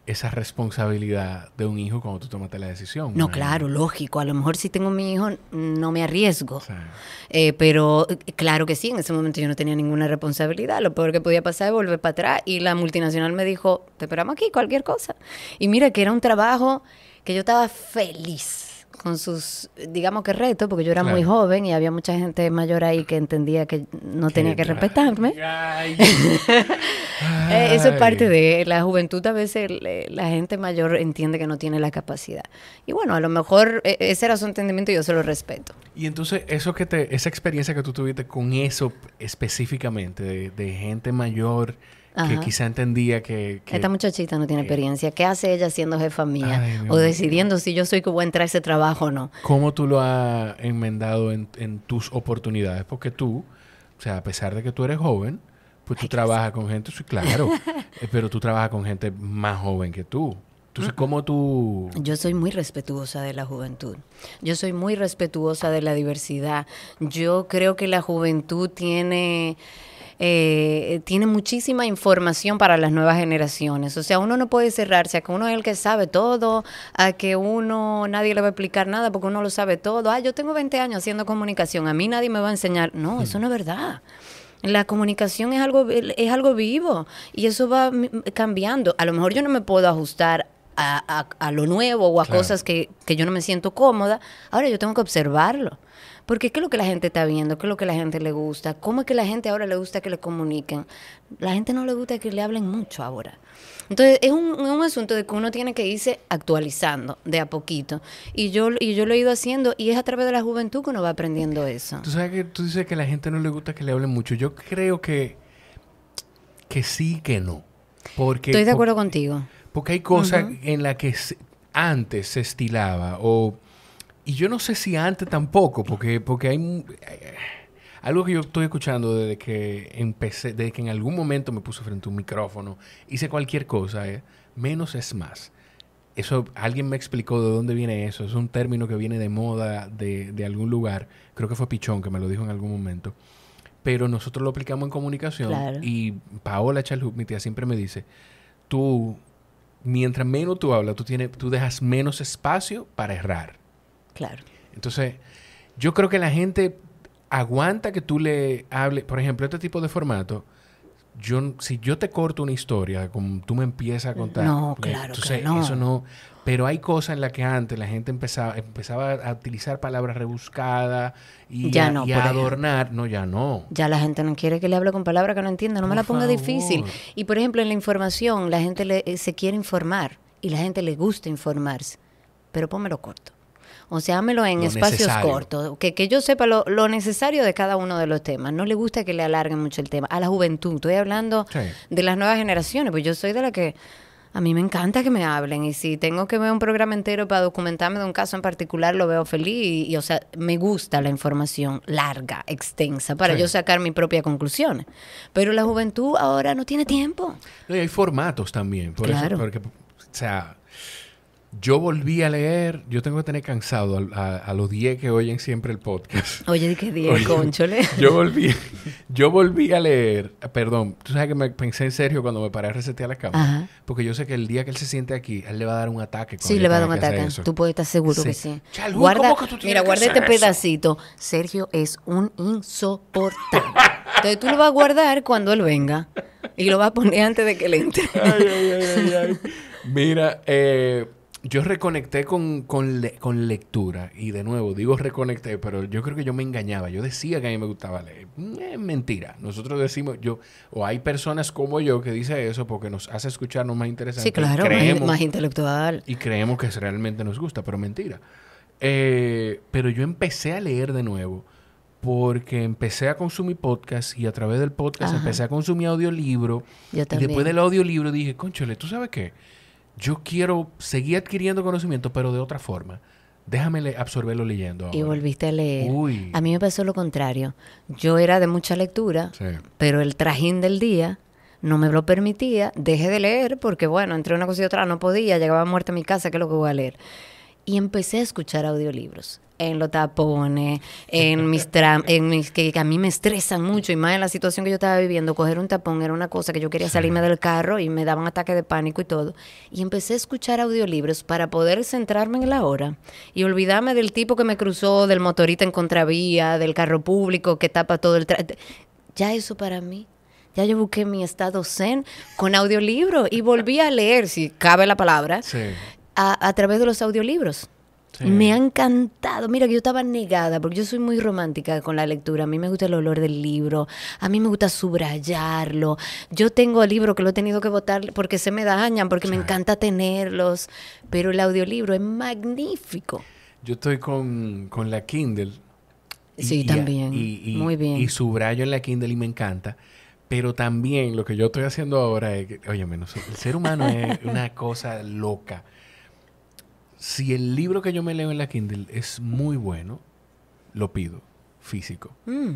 esa responsabilidad de un hijo cuando tú tomaste la decisión. No, claro, lógico. A lo mejor si tengo mi hijo no me arriesgo. Eh, pero eh, claro que sí, en ese momento yo no tenía ninguna responsabilidad. Lo peor que podía pasar es volver para atrás. Y la multinacional me dijo, te esperamos aquí, cualquier cosa. Y mira que era un trabajo que yo estaba feliz con sus, digamos que retos, porque yo era muy joven y había mucha gente mayor ahí que entendía que no tenía que respetarme. Eh, eso es parte de la juventud, a veces eh, la gente mayor entiende que no tiene la capacidad. Y bueno, a lo mejor eh, ese era su entendimiento y yo se lo respeto. Y entonces, eso que te, esa experiencia que tú tuviste con eso específicamente, de gente mayor que quizá entendía que, Esta muchachita no tiene experiencia. ¿Qué hace ella siendo jefa mía? o decidiendo si yo soy que voy a entrar a ese trabajo o no. ¿Cómo tú lo has enmendado en, tus oportunidades? Porque tú, o sea, a pesar de que tú eres joven, pues tú trabajas con gente, sí, claro, eh, pero tú trabajas con gente más joven que tú. Entonces, ¿cómo tú...? Yo soy muy respetuosa de la juventud. Yo soy muy respetuosa de la diversidad. Yo creo que la juventud tiene eh, tiene muchísima información para las nuevas generaciones. O sea, uno no puede cerrarse a que uno es el que sabe todo, a que uno nadie le va a explicar nada porque uno lo sabe todo. Ah, yo tengo 20 años haciendo comunicación, a mí nadie me va a enseñar. No, mm. eso no es verdad. La comunicación es algo, es algo vivo y eso va cambiando. A lo mejor yo no me puedo ajustar a, lo nuevo o a cosas que, que, yo no me siento cómoda. Ahora yo tengo que observarlo. Porque qué es lo que la gente está viendo, qué es lo que la gente le gusta, cómo es que la gente ahora le gusta que le comuniquen. La gente no le gusta que le hablen mucho ahora. Entonces, es un, asunto de que uno tiene que irse actualizando de a poquito. Y yo, y yo lo he ido haciendo y es a través de la juventud que uno va aprendiendo eso. Tú sabes que tú dices que a la gente no le gusta que le hablen mucho. Yo creo que, que sí, que no. Porque, Estoy de acuerdo contigo. Porque hay cosas en las que antes se estilaba o y yo no sé si antes tampoco, porque, porque hay, eh, algo que yo estoy escuchando desde que empecé, desde que en algún momento me puse frente a un micrófono, hice cualquier cosa, eh, menos es más. Eso alguien me explicó de dónde viene eso. Es un término que viene de moda de, algún lugar. Creo que fue Pichón que me lo dijo en algún momento. Pero nosotros lo aplicamos en comunicación. Y Paola Chalhub, mi tía, siempre me dice: tú, mientras menos tú hablas, tú, tienes, tú dejas menos espacio para errar. Claro. Entonces, yo creo que la gente aguanta que tú le hables, por ejemplo, este tipo de formato. Yo, si yo te corto una historia, como tú me empiezas a contar. No, pues, claro. eso no. Pero hay cosas en las que antes la gente empezaba, empezaba a utilizar palabras rebuscadas y, a, adornar. No, ya no. Ya la gente no quiere que le hable con palabras que no entienda, no me la ponga difícil. Y por ejemplo, en la información, la gente eh, se quiere informar y la gente le gusta informarse, pero pónmelo corto. O sea, hámelo en espacios cortos, que, que, yo sepa lo, necesario de cada uno de los temas. No le gusta que le alarguen mucho el tema. A la juventud, estoy hablando de las nuevas generaciones, pues yo soy de la que... A mí me encanta que me hablen y si tengo que ver un programa entero para documentarme de un caso en particular, lo veo feliz y, o sea, me gusta la información larga, extensa, para yo sacar mi propia conclusión. Pero la juventud ahora no tiene tiempo. hay formatos también, por claro. porque, o sea, yo volví a leer, yo tengo que tener cansado a, los 10 que oyen siempre el podcast. Oye, ¿qué 10, conchole? Yo volví, yo volví a leer, perdón, tú sabes que me pensé en Sergio cuando me paré a resetear la cama. Porque yo sé que el día que él se siente aquí, él le va a dar un ataque. Sí, le va a dar un ataque. Tú puedes estar seguro sí. que sí. guarda, que tú mira, guarda este pedacito. Sergio es un insoportable. Entonces tú lo vas a guardar cuando él venga y lo vas a poner antes de que le entre. ay, ay, ay, Mira, eh yo reconecté con, lectura. Y de nuevo, digo reconecté, pero yo creo que yo me engañaba. Yo decía que a mí me gustaba leer. Eh, mentira. Nosotros decimos, yo, o hay personas como yo que dicen eso porque nos hace escucharnos más interesantes. Sí, claro, más, intelectual. Y creemos que realmente nos gusta, pero mentira. Eh, pero yo empecé a leer de nuevo porque empecé a consumir podcast y a través del podcast empecé a consumir audiolibro. Y después del audiolibro dije, conchole, ¿tú sabes qué? yo quiero seguir adquiriendo conocimiento, pero de otra forma. Déjame absorberlo leyendo. Y volviste a leer. A mí me pasó lo contrario. Yo era de mucha lectura, pero el trajín del día no me lo permitía. Dejé de leer porque, bueno, entre una cosa y otra no podía. Llegaba muerta a mi casa, ¿qué es lo que voy a leer? Y empecé a escuchar audiolibros en los tapones, en mis en mis que, a mí me estresan mucho y más en la situación que yo estaba viviendo, coger un tapón era una cosa que yo quería salirme del carro y me daban ataques de pánico y todo. Y empecé a escuchar audiolibros para poder centrarme en la hora y olvidarme del tipo que me cruzó, del motorista en contravía, del carro público que tapa todo el ya eso para mí ya yo busqué mi estado zen con audiolibro y volví a leer, si cabe la palabra, a, través de los audiolibros. Me ha encantado. Mira que yo estaba negada, porque yo soy muy romántica con la lectura. A mí me gusta el olor del libro, a mí me gusta subrayarlo. Yo tengo libros que lo he tenido que votar porque se me dañan, porque me encanta tenerlos, pero el audiolibro es magnífico. Yo estoy con, la Kindle. sí, también. muy bien. Y subrayo en la Kindle y me encanta. Pero también lo que yo estoy haciendo ahora es que, oye, menos, el ser humano es una cosa loca si el libro que yo me leo en la Kindle es muy bueno, lo pido físico. Mm.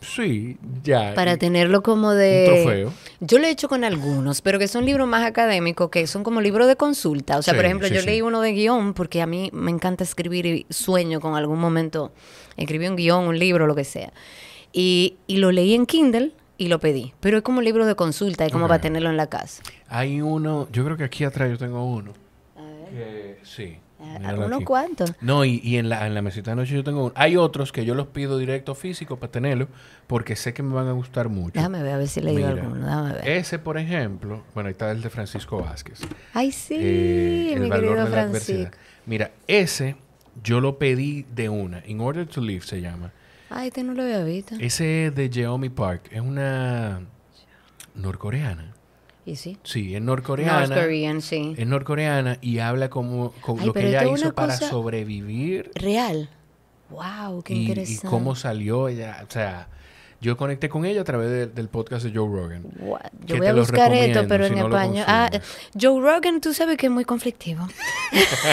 Sí, ya. Para tenerlo como de... Un trofeo. Yo lo he hecho con algunos, pero que son libros más académicos, que son como libros de consulta. O sea, por ejemplo, yo leí uno de guión, porque a mí me encanta escribir y sueño con algún momento, escribí un guión, un libro, lo que sea. Y, y lo leí en Kindle y lo pedí. Pero es como libro de consulta, es como para tenerlo en la casa. Hay uno, yo creo que aquí atrás yo tengo uno. A ver. sí. Eh, Algunos cuantos. No, y, y en, la, en, la, mesita de noche yo tengo... uno Hay otros que yo los pido directo físico para tenerlo porque sé que me van a gustar mucho. Déjame ver, a ver si le digo alguno. Déjame ver. Ese, por ejemplo... Bueno, ahí está el de Francisco Vázquez. ¡Ay, eh, sí! el valor de la Francisco. Mira, ese yo lo pedí de una. In Order to Live se llama. Ay, este no lo había visto. Ese es de Jeomi Park. Es una norcoreana sí? Sí, es norcoreana. North Korean, sí. Es norcoreana y habla como, lo que ella hizo para sobrevivir. Real. Wow, qué interesante. Y cómo salió ella, o sea, yo conecté con ella a través del podcast de Joe Rogan. Yo voy a buscar esto, pero en español. Ah, Joe Rogan, tú sabes que es muy conflictivo.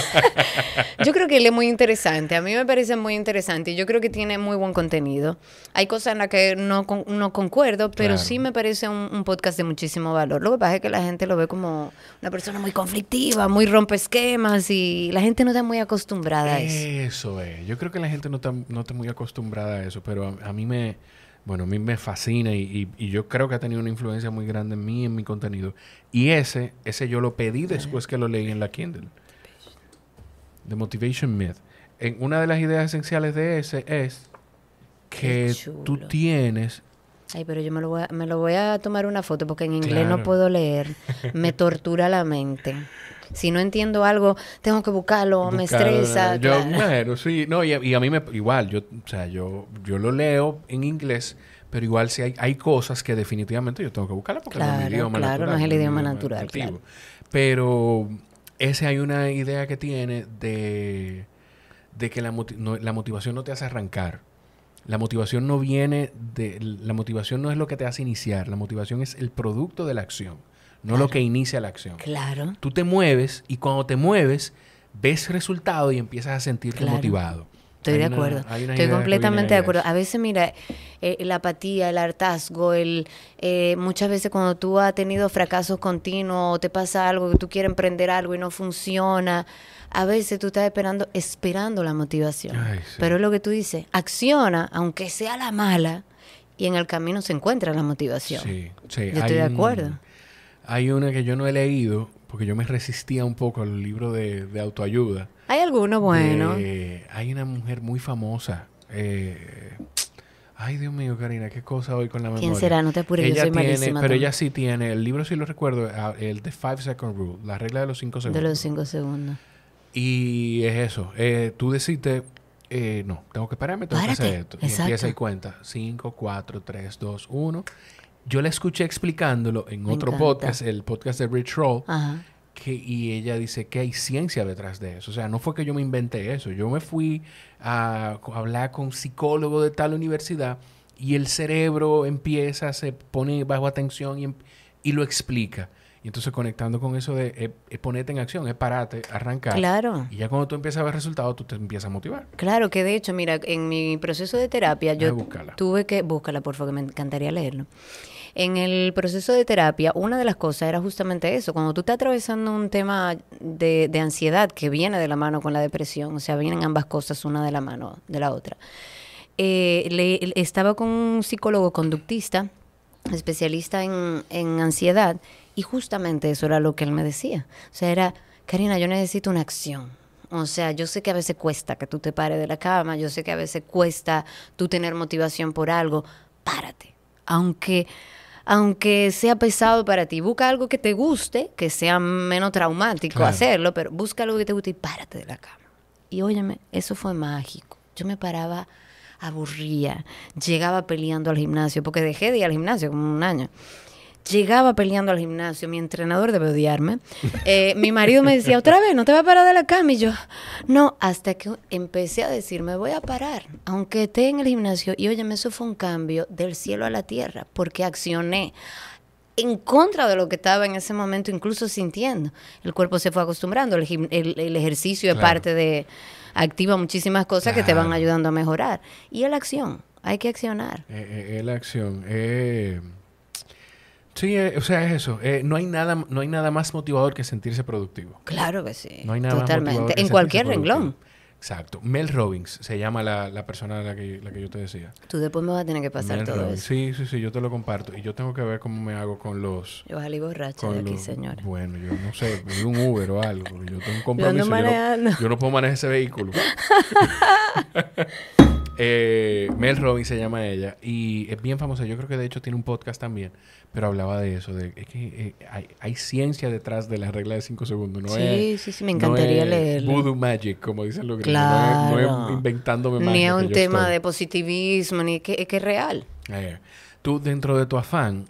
yo creo que él es muy interesante. A mí me parece muy interesante. Yo creo que tiene muy buen contenido. Hay cosas en las que no, no concuerdo, pero sí me parece un, podcast de muchísimo valor. Lo que pasa es que la gente lo ve como una persona muy conflictiva, muy rompe esquemas y la gente no está muy acostumbrada a eso. Eso es. Yo creo que la gente no está, no está muy acostumbrada a eso, pero a mí me bueno, a mí me fascina y, yo creo que ha tenido una influencia muy grande en mí, en mi contenido. Y ese, ese yo lo pedí después que lo leí en la Kindle. The Motivation Myth. En una de las ideas esenciales de ese es que tú tienes... Ay, pero yo me lo, voy a, tomar una foto porque en inglés no puedo leer. Me tortura la mente. Si no entiendo algo, tengo que buscarlo, me estresa. Eh, yo bueno, sí. No, y, a mí me... Igual, yo, o sea, yo, yo lo leo en inglés, pero igual si hay, hay cosas que definitivamente yo tengo que buscarlas porque no es mi idioma claro, no es el idioma natural, Pero ese hay una idea que tiene de, de que la, la motivación no te hace arrancar. La motivación no viene de... La motivación no es lo que te hace iniciar. La motivación es el producto de la acción no lo que inicia la acción. Claro. Tú te mueves y cuando te mueves, ves resultado y empiezas a sentirte motivado. Estoy de acuerdo. Estoy completamente de acuerdo. A veces, mira, eh, la apatía, el hartazgo, el eh, muchas veces cuando tú has tenido fracasos continuos, o te pasa algo, que tú quieres emprender algo y no funciona, a veces tú estás esperando, esperando la motivación. Pero es lo que tú dices, acciona, aunque sea la mala, y en el camino se encuentra la motivación. Sí, sí. Yo estoy de acuerdo. Hay una que yo no he leído porque yo me resistía un poco al libro de, de autoayuda. Hay alguno bueno. hay una mujer muy famosa. Eh, ay, Dios mío, Karina, qué cosa hoy con la memoria. ¿Quién será? No te apures, ella yo soy tiene, malísima Pero ella sí tiene, el libro sí lo recuerdo, ah, el The Five Second Rule, la regla de los cinco segundos. De los cinco segundos. Y es eso. Eh, tú deciste, eh, no, tengo que pararme, tengo Párate. que hacer esto. Y empieza y cuenta. 5, 4, 3, 2, 1 yo la escuché explicándolo en otro podcast, el podcast de Rich Roll, Que, y ella dice que hay ciencia detrás de eso. O sea, no fue que yo me inventé eso. Yo me fui a, hablar con un psicólogo de tal universidad y el cerebro empieza, se pone bajo atención y, em, lo explica. Y entonces conectando con eso de eh, eh, ponerte en acción, es eh, parate, arrancar. Claro. Y ya cuando tú empiezas a ver resultados, tú te empiezas a motivar. Claro, que de hecho, mira, en mi proceso de terapia, yo tuve que, búscala por favor, que me encantaría leerlo. En el proceso de terapia, una de las cosas era justamente eso, cuando tú estás atravesando un tema de, ansiedad que viene de la mano con la depresión, o sea, vienen ambas cosas una de la mano de la otra. Eh, estaba con un psicólogo conductista, especialista en, en ansiedad, y justamente eso era lo que él me decía. O sea, era, Karina, yo necesito una acción. O sea, yo sé que a veces cuesta que tú te pares de la cama, yo sé que a veces cuesta tú tener motivación por algo. Párate. Aunque aunque sea pesado para ti. Busca algo que te guste, que sea menos traumático hacerlo, pero busca algo que te guste y párate de la cama. Y óyeme, eso fue mágico. Yo me paraba aburría, llegaba peleando al gimnasio, porque dejé de ir al gimnasio como un año llegaba peleando al gimnasio, mi entrenador debe odiarme. Eh, mi marido me decía, otra vez, no te vas a parar de la cama. Y yo, no, hasta que empecé a decir, me voy a parar, aunque esté en el gimnasio. Y oye eso fue un cambio del cielo a la tierra, porque accioné en contra de lo que estaba en ese momento, incluso sintiendo. El cuerpo se fue acostumbrando, el, ejercicio es parte de, activa muchísimas cosas que te van ayudando a mejorar. Y la acción, hay que accionar. Eh, eh, la acción. Sí, eh, o sea, es eso. Eh, no, hay nada, no hay nada más motivador que sentirse productivo. Claro que sí. No hay nada Totalmente. Más motivador en cualquier renglón. Exacto. Mel Robbins se llama la, la persona a la que, la que yo te decía. Tú después me vas a tener que pasar todo eso. Sí, sí, sí, yo te lo comparto. Y yo tengo que ver cómo me hago con los... Yo salí borracho de aquí, señores Bueno, yo no sé, un Uber o algo. Yo tengo un compromiso. Yo yo no puedo manejar ese vehículo. Eh, Mel Robin se llama ella y es bien famosa. Yo creo que de hecho tiene un podcast también, pero hablaba de eso, de que eh, hay, ciencia detrás de la regla de 5 segundos. No es, sí, sí, me encantaría leer. Voodoo Magic, como dicen los claro. No, inventándome Ni es un tema de positivismo, ni que es que es real. Eh, tú, dentro de tu afán,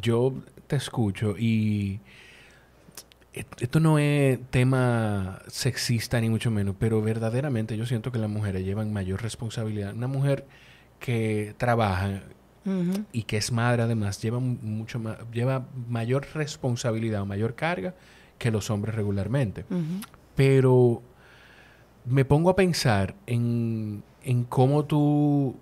yo te escucho y esto no es tema sexista ni mucho menos, pero verdaderamente yo siento que las mujeres llevan mayor responsabilidad. Una mujer que trabaja y que es madre además lleva mucho más, lleva mayor responsabilidad o mayor carga que los hombres regularmente. Pero me pongo a pensar en, en cómo tú,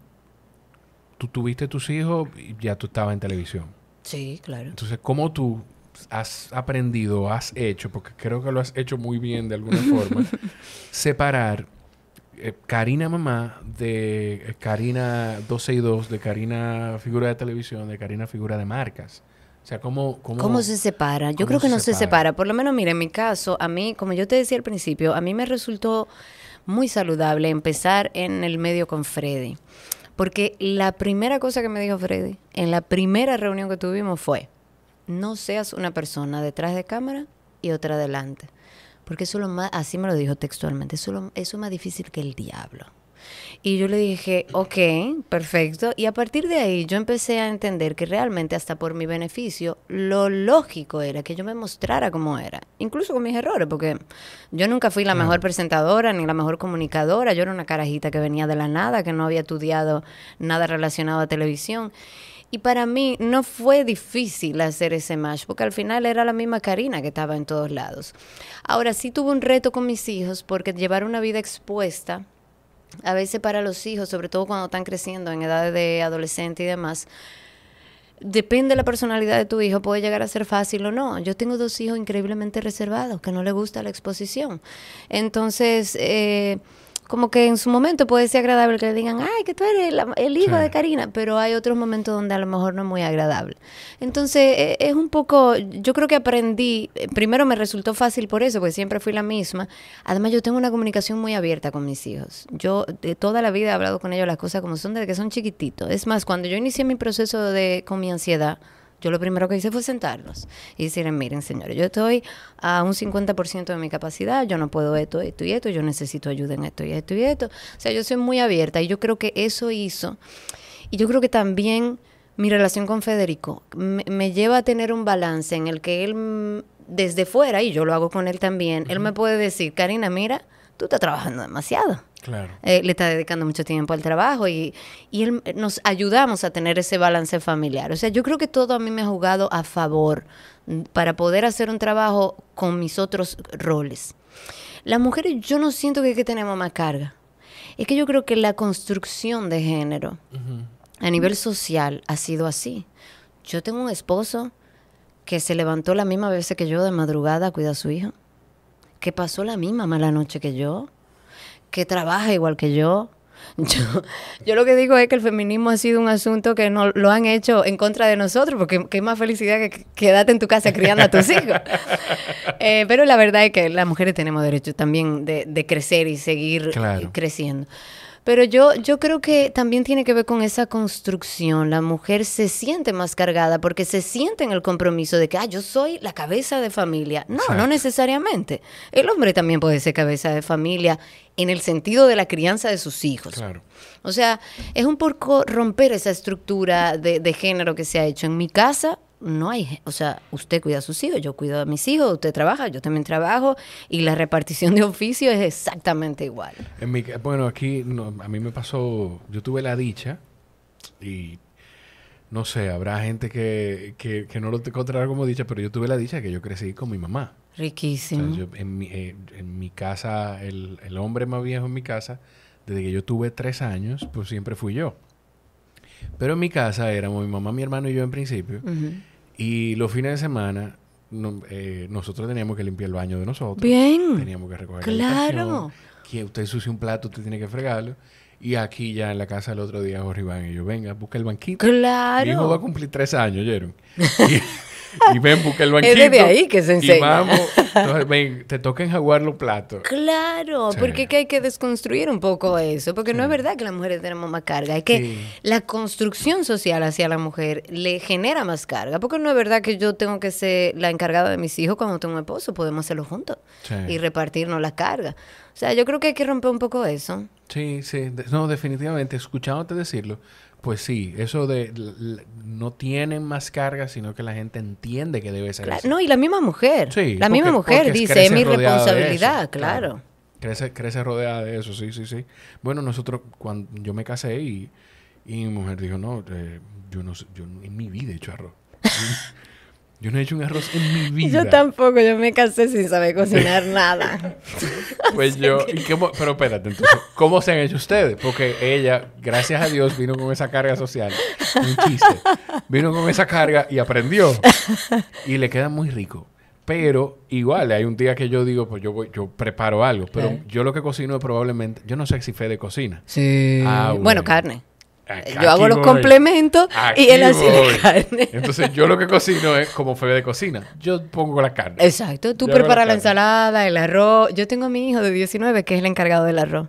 tú tuviste tus hijos y ya tú estabas en televisión. Sí, claro. Entonces, ¿cómo tú pues, has aprendido, has hecho, porque creo que lo has hecho muy bien de alguna forma, separar eh, Karina mamá de eh, Karina 12 y 2, de Karina figura de televisión, de Karina figura de marcas. O sea, ¿cómo, cómo, ¿Cómo se separa? Yo creo que no se separa. Por lo menos, mire en mi caso, a mí, como yo te decía al principio, a mí me resultó muy saludable empezar en el medio con Freddy. Porque la primera cosa que me dijo Freddy en la primera reunión que tuvimos fue, no seas una persona detrás de cámara y otra delante. Porque eso lo más, así me lo dijo textualmente, eso, es más difícil que el diablo. Y yo le dije, ok, perfecto. Y a partir de ahí yo empecé a entender que realmente hasta por mi beneficio, lo lógico era que yo me mostrara cómo era, incluso con mis errores, porque yo nunca fui la mejor presentadora ni la mejor comunicadora, yo era una carajita que venía de la nada, que no había estudiado nada relacionado a televisión. Y para mí no fue difícil hacer ese match, porque al final era la misma Karina que estaba en todos lados. Ahora sí tuve un reto con mis hijos, porque llevar una vida expuesta a veces para los hijos, sobre todo cuando están creciendo en edades de adolescente y demás, depende de la personalidad de tu hijo, puede llegar a ser fácil o no. Yo tengo dos hijos increíblemente reservados, que no les gusta la exposición. Entonces, eh, como que en su momento puede ser agradable que le digan, ay, que tú eres el hijo de Karina, pero hay otros momentos donde a lo mejor no es muy agradable. Entonces, e, es un poco, yo creo que aprendí, eh, primero me resultó fácil por eso, porque siempre fui la misma. Además, yo tengo una comunicación muy abierta con mis hijos. Yo de toda la vida he hablado con ellos las cosas como son desde que son chiquititos. Es más, cuando yo inicié mi proceso de, con mi ansiedad, yo lo primero que hice fue sentarnos y decirles, miren señores, yo estoy a un 50% de mi capacidad, yo no puedo esto, esto y esto, yo necesito ayuda en esto y esto y esto. O sea, yo soy muy abierta y yo creo que eso hizo. Y yo creo que también mi relación con Federico me, lleva a tener un balance en el que él mm, desde fuera, y yo lo hago con él también, él me puede decir, Karina, mira, tú estás trabajando demasiado. Claro. Eh, le está dedicando mucho tiempo al trabajo y, él, eh, nos ayudamos a tener ese balance familiar. O sea, yo creo que todo a mí me ha jugado a favor mm, para poder hacer un trabajo con mis otros roles. Las mujeres yo no siento que, que tenemos más carga. Es que yo creo que la construcción de género a nivel social ha sido así. Yo tengo un esposo que se levantó la misma vez que yo de madrugada a cuidar a su hijo, que pasó la misma mala noche que yo, que trabaja igual que yo. Yo, lo que digo es que el feminismo ha sido un asunto que no, lo han hecho en contra de nosotros, porque qué más felicidad que quedarte en tu casa criando a tus hijos. Eh, pero la verdad es que las mujeres tenemos derecho también de, crecer y seguir creciendo. Pero yo, yo creo que también tiene que ver con esa construcción. La mujer se siente más cargada porque se siente en el compromiso de que, ah, yo soy la cabeza de familia. No, no necesariamente. El hombre también puede ser cabeza de familia en el sentido de la crianza de sus hijos. O sea, es un poco romper esa estructura de, de género que se ha hecho. En mi casa, no hay, o sea, usted cuida a sus hijos, yo cuido a mis hijos, usted trabaja, yo también trabajo y la repartición de oficio es exactamente igual. bueno, aquí a mí me pasó, yo tuve la dicha y no sé, habrá gente que, que, que no lo encontrará como dicha, pero yo tuve la dicha que yo crecí con mi mamá. Riquísimo. en, mi, eh, en, mi, casa, el, el hombre más viejo en mi casa, desde que yo tuve tres años, pues siempre fui yo. Pero en mi casa éramos mi mamá, mi hermano y yo en principio. Y los fines de semana eh, nosotros teníamos que limpiar el baño de nosotros. Bien. Teníamos que recoger Claro. que usted sucia un plato, usted tiene que fregarlo. Y aquí ya en la casa el otro día, Jorge Iván y yo, venga, busca el banquito. Claro. Mi hijo va a cumplir tres años, ¿oyeron? y ven, busca el banquito. Es de ahí que se enseña. te toca enjaguar los platos. Claro, porque que hay que desconstruir un poco eso, porque no es verdad que las mujeres tenemos más carga, es que la construcción social hacia la mujer le genera más carga, porque no es verdad que yo tengo que ser la encargada de mis hijos cuando tengo un esposo, podemos hacerlo juntos y repartirnos la carga. O sea, yo creo que hay que romper un poco eso. Sí, sí, no, definitivamente, escuchándote decirlo, pues sí, eso de no tienen más carga, sino que la gente entiende que debe ser así. No, y la misma mujer. la misma mujer dice, es mi responsabilidad, claro. Crece, crece rodeada de eso, sí, sí, sí. Bueno, nosotros, cuando yo me casé y, mi mujer dijo, no, eh, yo no, yo en mi vida he hecho arroz. Yo no he hecho un arroz en mi vida. Yo tampoco, yo me casé sin saber cocinar nada. pues yo, pero espérate, entonces, ¿cómo se han hecho ustedes? Porque ella, gracias a Dios, vino con esa carga social, un chiste, vino con esa carga y aprendió. Y le queda muy rico. Pero igual, hay un día que yo digo, pues yo yo preparo algo, pero yo lo que cocino es probablemente, yo no sé si fe de cocina. Sí. Ah, bueno, carne yo hago los complementos y él hace carne. Entonces, yo lo que cocino es como fe de cocina. Yo pongo la carne. Exacto. Tú preparas la, ensalada, el arroz. Yo tengo a mi hijo de 19 que es el encargado del arroz.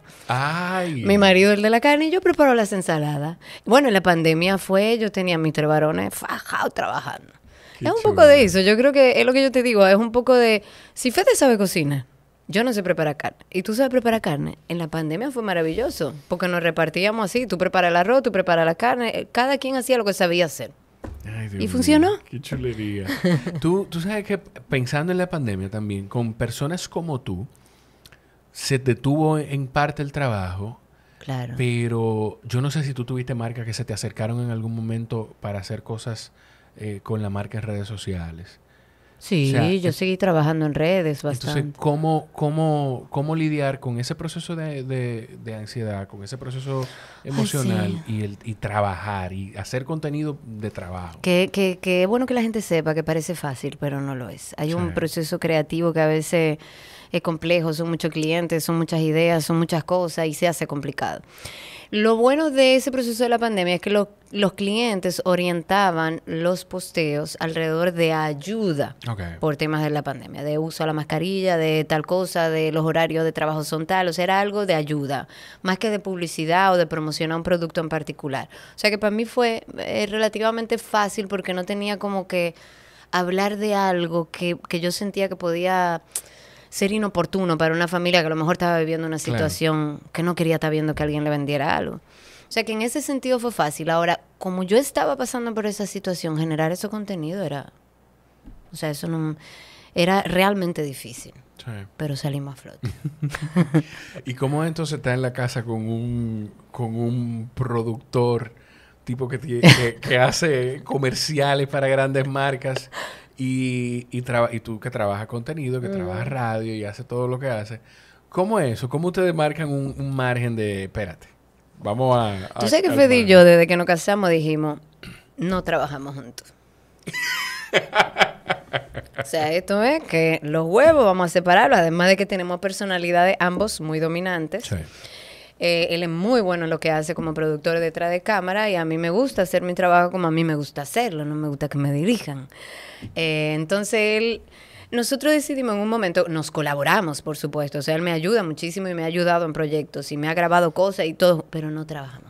Mi marido el de la carne y yo preparo las ensaladas. Bueno, en la pandemia fue, yo tenía a mis tres varones fajados trabajando. es un poco de eso. Yo creo que es lo que yo te digo. Es un poco de. Si Fede sabe cocinar yo no sé preparar carne. ¿Y tú sabes preparar carne? En la pandemia fue maravilloso, porque nos repartíamos así, tú preparas el arroz, tú preparas la carne, eh, cada quien hacía lo que sabía hacer. Ay, y funcionó. Qué chulería. tú, sabes que pensando en la pandemia también, con personas como tú, se detuvo en parte el trabajo. Claro. Pero yo no sé si tú tuviste marcas que se te acercaron en algún momento para hacer cosas eh, con la marca en redes sociales. Sí, yo seguí trabajando en redes bastante. Entonces, ¿cómo, cómo, cómo lidiar con ese proceso de, ansiedad, con ese proceso emocional y, el, y trabajar y hacer contenido de trabajo? Que, que, bueno que la gente sepa que parece fácil, pero no lo es. Hay un proceso creativo que a veces es complejo, son muchos clientes, son muchas ideas, son muchas cosas y se hace complicado. Lo bueno de ese proceso de la pandemia es que los clientes orientaban los posteos alrededor de ayuda por temas de la pandemia, de uso a la mascarilla, de tal cosa, de los horarios de trabajo son tal, o sea, era algo de ayuda, más que de publicidad o de promocionar un producto en particular. O sea que para mí fue eh, relativamente fácil porque no tenía como que hablar de algo que, que yo sentía que podía ser inoportuno para una familia que a lo mejor estaba viviendo una situación que no quería estar viendo que alguien le vendiera algo. O sea que en ese sentido fue fácil. Ahora, como yo estaba pasando por esa situación, generar ese contenido era. O sea, eso no. Era realmente difícil. Pero salimos a flote. ¿Y cómo entonces está en la casa con un, con un productor? tipo que, que, hace comerciales para grandes marcas y, y, y tú que trabajas contenido, que trabajas radio y hace todo lo que hace ¿cómo es eso? ¿Cómo ustedes marcan un, margen de, espérate, vamos a... a tú sabes que Fede y yo, desde que nos casamos, dijimos, no trabajamos juntos. o sea, esto es que los huevos vamos a separarlos, además de que tenemos personalidades ambos muy dominantes. Sí. Eh, él es muy bueno en lo que hace como productor detrás de cámara y a mí me gusta hacer mi trabajo como a mí me gusta hacerlo, no me gusta que me dirijan. Eh, entonces Nosotros decidimos en un momento, nos colaboramos, por supuesto, o sea, él me ayuda muchísimo y me ha ayudado en proyectos y me ha grabado cosas y todo, pero no trabajamos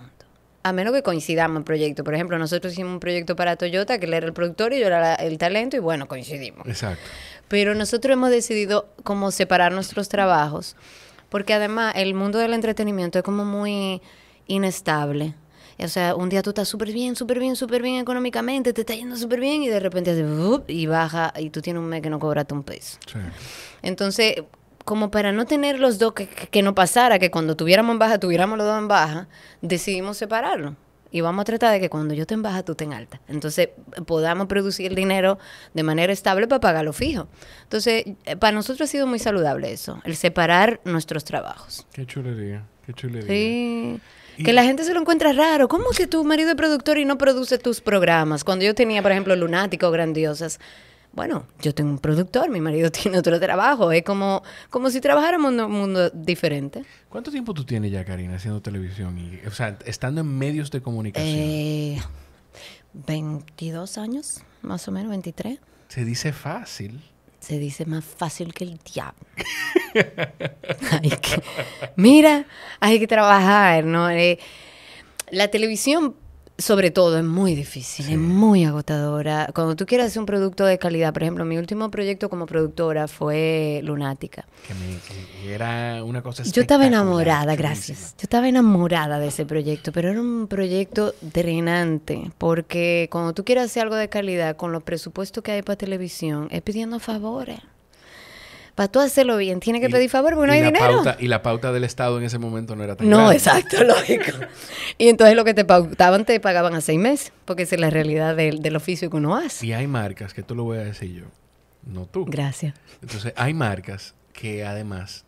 a menos que coincidamos en proyecto. Por ejemplo, nosotros hicimos un proyecto para Toyota, que él era el productor y yo era el talento, y bueno, coincidimos. Exacto. Pero nosotros hemos decidido como separar nuestros trabajos porque además el mundo del entretenimiento es como muy inestable. O sea, un día tú estás súper bien, súper bien, súper bien económicamente, te está yendo súper bien y de repente hace, y baja y tú tienes un mes que no cobraste un peso. Entonces, como para no tener los dos, que, que, no pasara, que cuando tuviéramos en baja, tuviéramos los dos en baja, decidimos separarlo y vamos a tratar de que cuando yo esté en baja, tú estés en alta. Entonces, podamos producir dinero de manera estable para pagarlo fijo. Entonces, eh, para nosotros ha sido muy saludable eso, el separar nuestros trabajos. Qué chulería, qué chulería. Sí. Que la gente se lo encuentra raro. ¿Cómo que tu marido es productor y no produce tus programas? Cuando yo tenía, por ejemplo, Lunático, Grandiosas, bueno, yo tengo un productor, mi marido tiene otro trabajo, es como, como si trabajáramos en un mundo diferente. ¿Cuánto tiempo tú tienes ya, Karina, haciendo televisión? Y, o sea, estando en medios de comunicación. Eh, 22 años, más o menos, 23. Se dice fácil. Se dice más fácil que el diablo. que, mira, hay que trabajar, ¿no? Eh, la televisión sobre todo, es muy difícil, es muy agotadora. Cuando tú quieres hacer un producto de calidad, por ejemplo, mi último proyecto como productora fue Lunática. Que, era una cosa Yo estaba enamorada, gracias. Yo estaba enamorada de ese proyecto, pero era un proyecto drenante, porque cuando tú quieres hacer algo de calidad, con los presupuestos que hay para televisión, es pidiendo favores para tú hacerlo bien, tienes que pedir favor porque no hay dinero. Pauta, y la pauta del Estado en ese momento no era tan No, exacto, lógico. y entonces lo que te pautaban te pagaban a seis meses, porque esa es la realidad del, oficio que uno hace. Y hay marcas, que tú lo voy a decir yo, no tú. Gracias. Entonces, hay marcas que además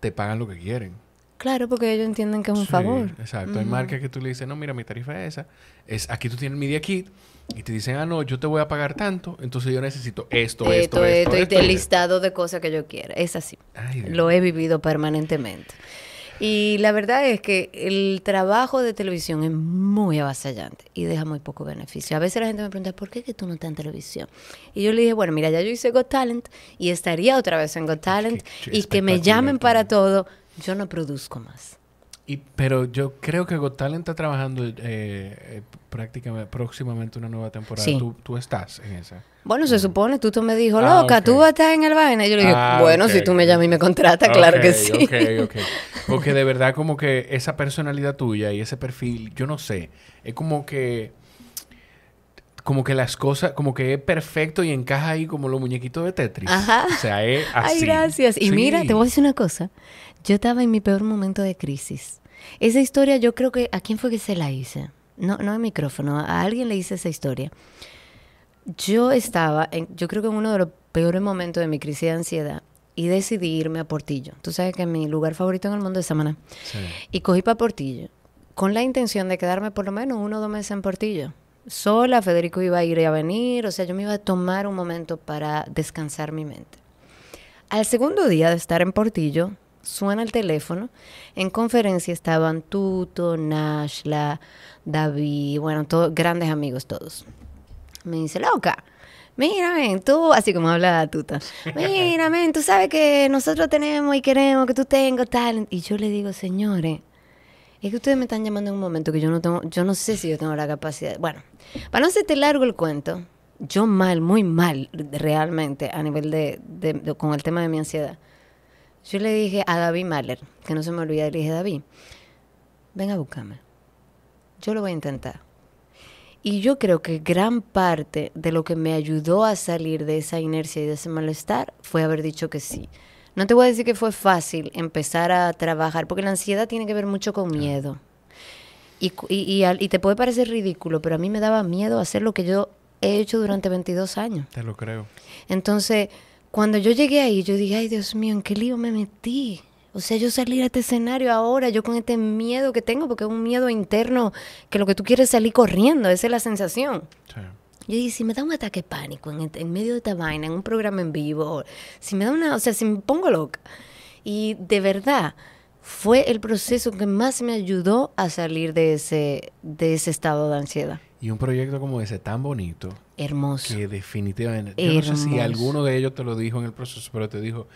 te pagan lo que quieren. Claro, porque ellos entienden que es un favor. Exacto. Hay marcas que tú le dices, no, mira, mi tarifa es esa. Es, aquí tú tienes mi media kit y te dicen, ah, no, yo te voy a pagar tanto, entonces yo necesito esto, esto, esto. esto, esto y el listado de cosas que yo quiera. Es así. Lo he vivido permanentemente. Y la verdad es que el trabajo de televisión es muy avasallante y deja muy poco beneficio. A veces la gente me pregunta, ¿por qué que tú no estás en televisión? Y yo le dije, bueno, mira, ya yo hice Got Talent y estaría otra vez en Got Talent y que me llamen para todo. Yo no produzco más pero yo creo que Got está trabajando eh, eh, prácticamente próximamente una nueva temporada. ¿Tú, estás en esa. Bueno, se mm. supone, tú, tú me dijo, ah, loca, tú estás en el vaina. Yo le dije, ah, bueno, si tú me llamas y me contratas, claro que sí. Porque de verdad, como que esa personalidad tuya y ese perfil, yo no sé. Es como que como que las cosas, como que es perfecto y encaja ahí como los muñequitos de Tetris. Ajá. O sea, es así. Ay, gracias. Y mira, te voy a decir una cosa. Yo estaba en mi peor momento de crisis. Esa historia yo creo que... ¿A quién fue que se la hice? No, no el micrófono, a alguien le hice esa historia. Yo estaba, yo creo que en uno de los peores momentos de mi crisis de ansiedad y decidí irme a Portillo. Tú sabes que mi lugar favorito en el mundo de semana. Y cogí para Portillo con la intención de quedarme por lo menos uno o dos meses en Portillo. Sola, Federico iba a ir y a venir, o sea, yo me iba a tomar un momento para descansar mi mente. Al segundo día de estar en Portillo, suena el teléfono. En conferencia estaban Tuto, Nashla, David, bueno, todos grandes amigos todos. Me dice, loca, mira, tú, así como hablaba Tuta, mira, tú sabes que nosotros tenemos y queremos que tú tengas tal. Y yo le digo, señores, es que ustedes me están llamando en un momento que yo no tengo, yo no sé si yo tengo la capacidad. Bueno, para no hacerte largo el cuento, yo mal, muy mal realmente a nivel de con el tema de mi ansiedad yo le dije a David Mahler, que no se me olvida, le dije, David, ven a buscarme. Yo lo voy a intentar. Y yo creo que gran parte de lo que me ayudó a salir de esa inercia y de ese malestar fue haber dicho que sí. No te voy a decir que fue fácil empezar a trabajar, porque la ansiedad tiene que ver mucho con miedo. y te puede parecer ridículo, pero a mí me daba miedo hacer lo que yo he hecho durante 22 años. Te lo creo. Entonces cuando yo llegué ahí, yo dije, ay Dios mío, ¿en qué lío me metí? O sea, yo salir a este escenario ahora, yo con este miedo que tengo, porque es un miedo interno, que lo que tú quieres es salir corriendo, esa es la sensación. Yo dije, si me da un ataque pánico este, en, medio de esta vaina, en un programa en vivo, si me da una, o sea, si me pongo loca. Y de verdad, fue el proceso que más me ayudó a salir de ese, de ese estado de ansiedad. Y un proyecto como ese tan bonito, hermoso. Que definitivamente. Yo no sé si alguno de ellos te lo dijo en el proceso, pero te dijo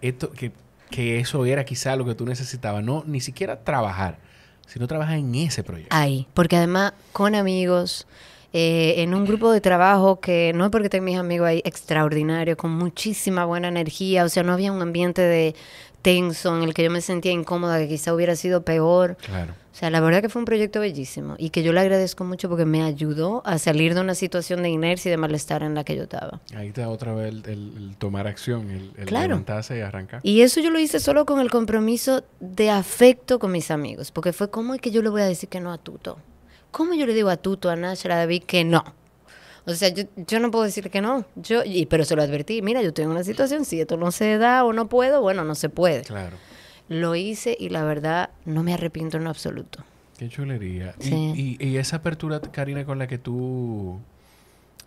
esto que, que eso era quizá lo que tú necesitabas. No, ni siquiera trabajar, sino trabajar en ese proyecto. Ahí, porque además con amigos, eh, en un grupo de trabajo que no es porque tengo mis amigos ahí extraordinario, con muchísima buena energía, o sea, no había un ambiente de tenso, en el que yo me sentía incómoda, que quizá hubiera sido peor. Claro. O sea, la verdad que fue un proyecto bellísimo y que yo le agradezco mucho porque me ayudó a salir de una situación de inercia y de malestar en la que yo estaba. Ahí te da otra vez el, tomar acción, el, levantarse y arrancar. Y eso yo lo hice solo con el compromiso de afecto con mis amigos, porque fue como es que yo le voy a decir que no a Tuto. ¿Cómo yo le digo a Tuto, a Nash, a David que no? O sea, yo, yo no puedo decir que no. Yo, y, pero se lo advertí, mira, yo estoy en una situación, si esto no se da o no puedo, bueno, no se puede. Claro. Lo hice y la verdad no me arrepiento en lo absoluto. Qué chulería. Y, y, esa apertura, Karina, con la que tú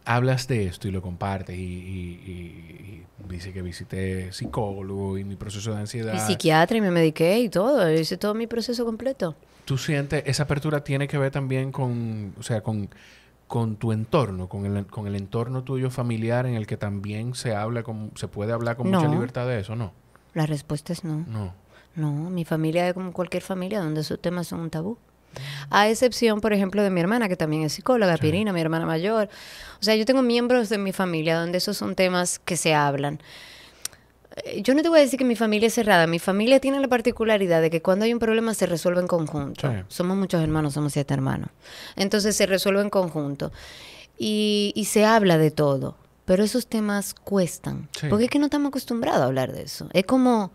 hablas de esto y lo compartes y, y dice que visité psicólogo y mi proceso de ansiedad. Y psiquiatra y me mediqué y todo. Hice todo mi proceso completo. ¿Tú sientes esa apertura tiene que ver también con, o sea, con con tu entorno, con el, con el entorno tuyo familiar en el que también se habla con, se puede hablar con mucha libertad de eso, ¿no? La respuesta es no. No. No, mi familia es como cualquier familia donde esos temas son un tabú. A excepción, por ejemplo, de mi hermana, que también es psicóloga, Pirina, mi hermana mayor. O sea, yo tengo miembros de mi familia donde esos son temas que se hablan. Eh, yo no te voy a decir que mi familia es cerrada. Mi familia tiene la particularidad de que cuando hay un problema se resuelve en conjunto. Somos muchos hermanos, somos siete hermanos. Entonces se resuelve en conjunto. Y, se habla de todo. Pero esos temas cuestan. Porque es que no estamos acostumbrados a hablar de eso. Es como,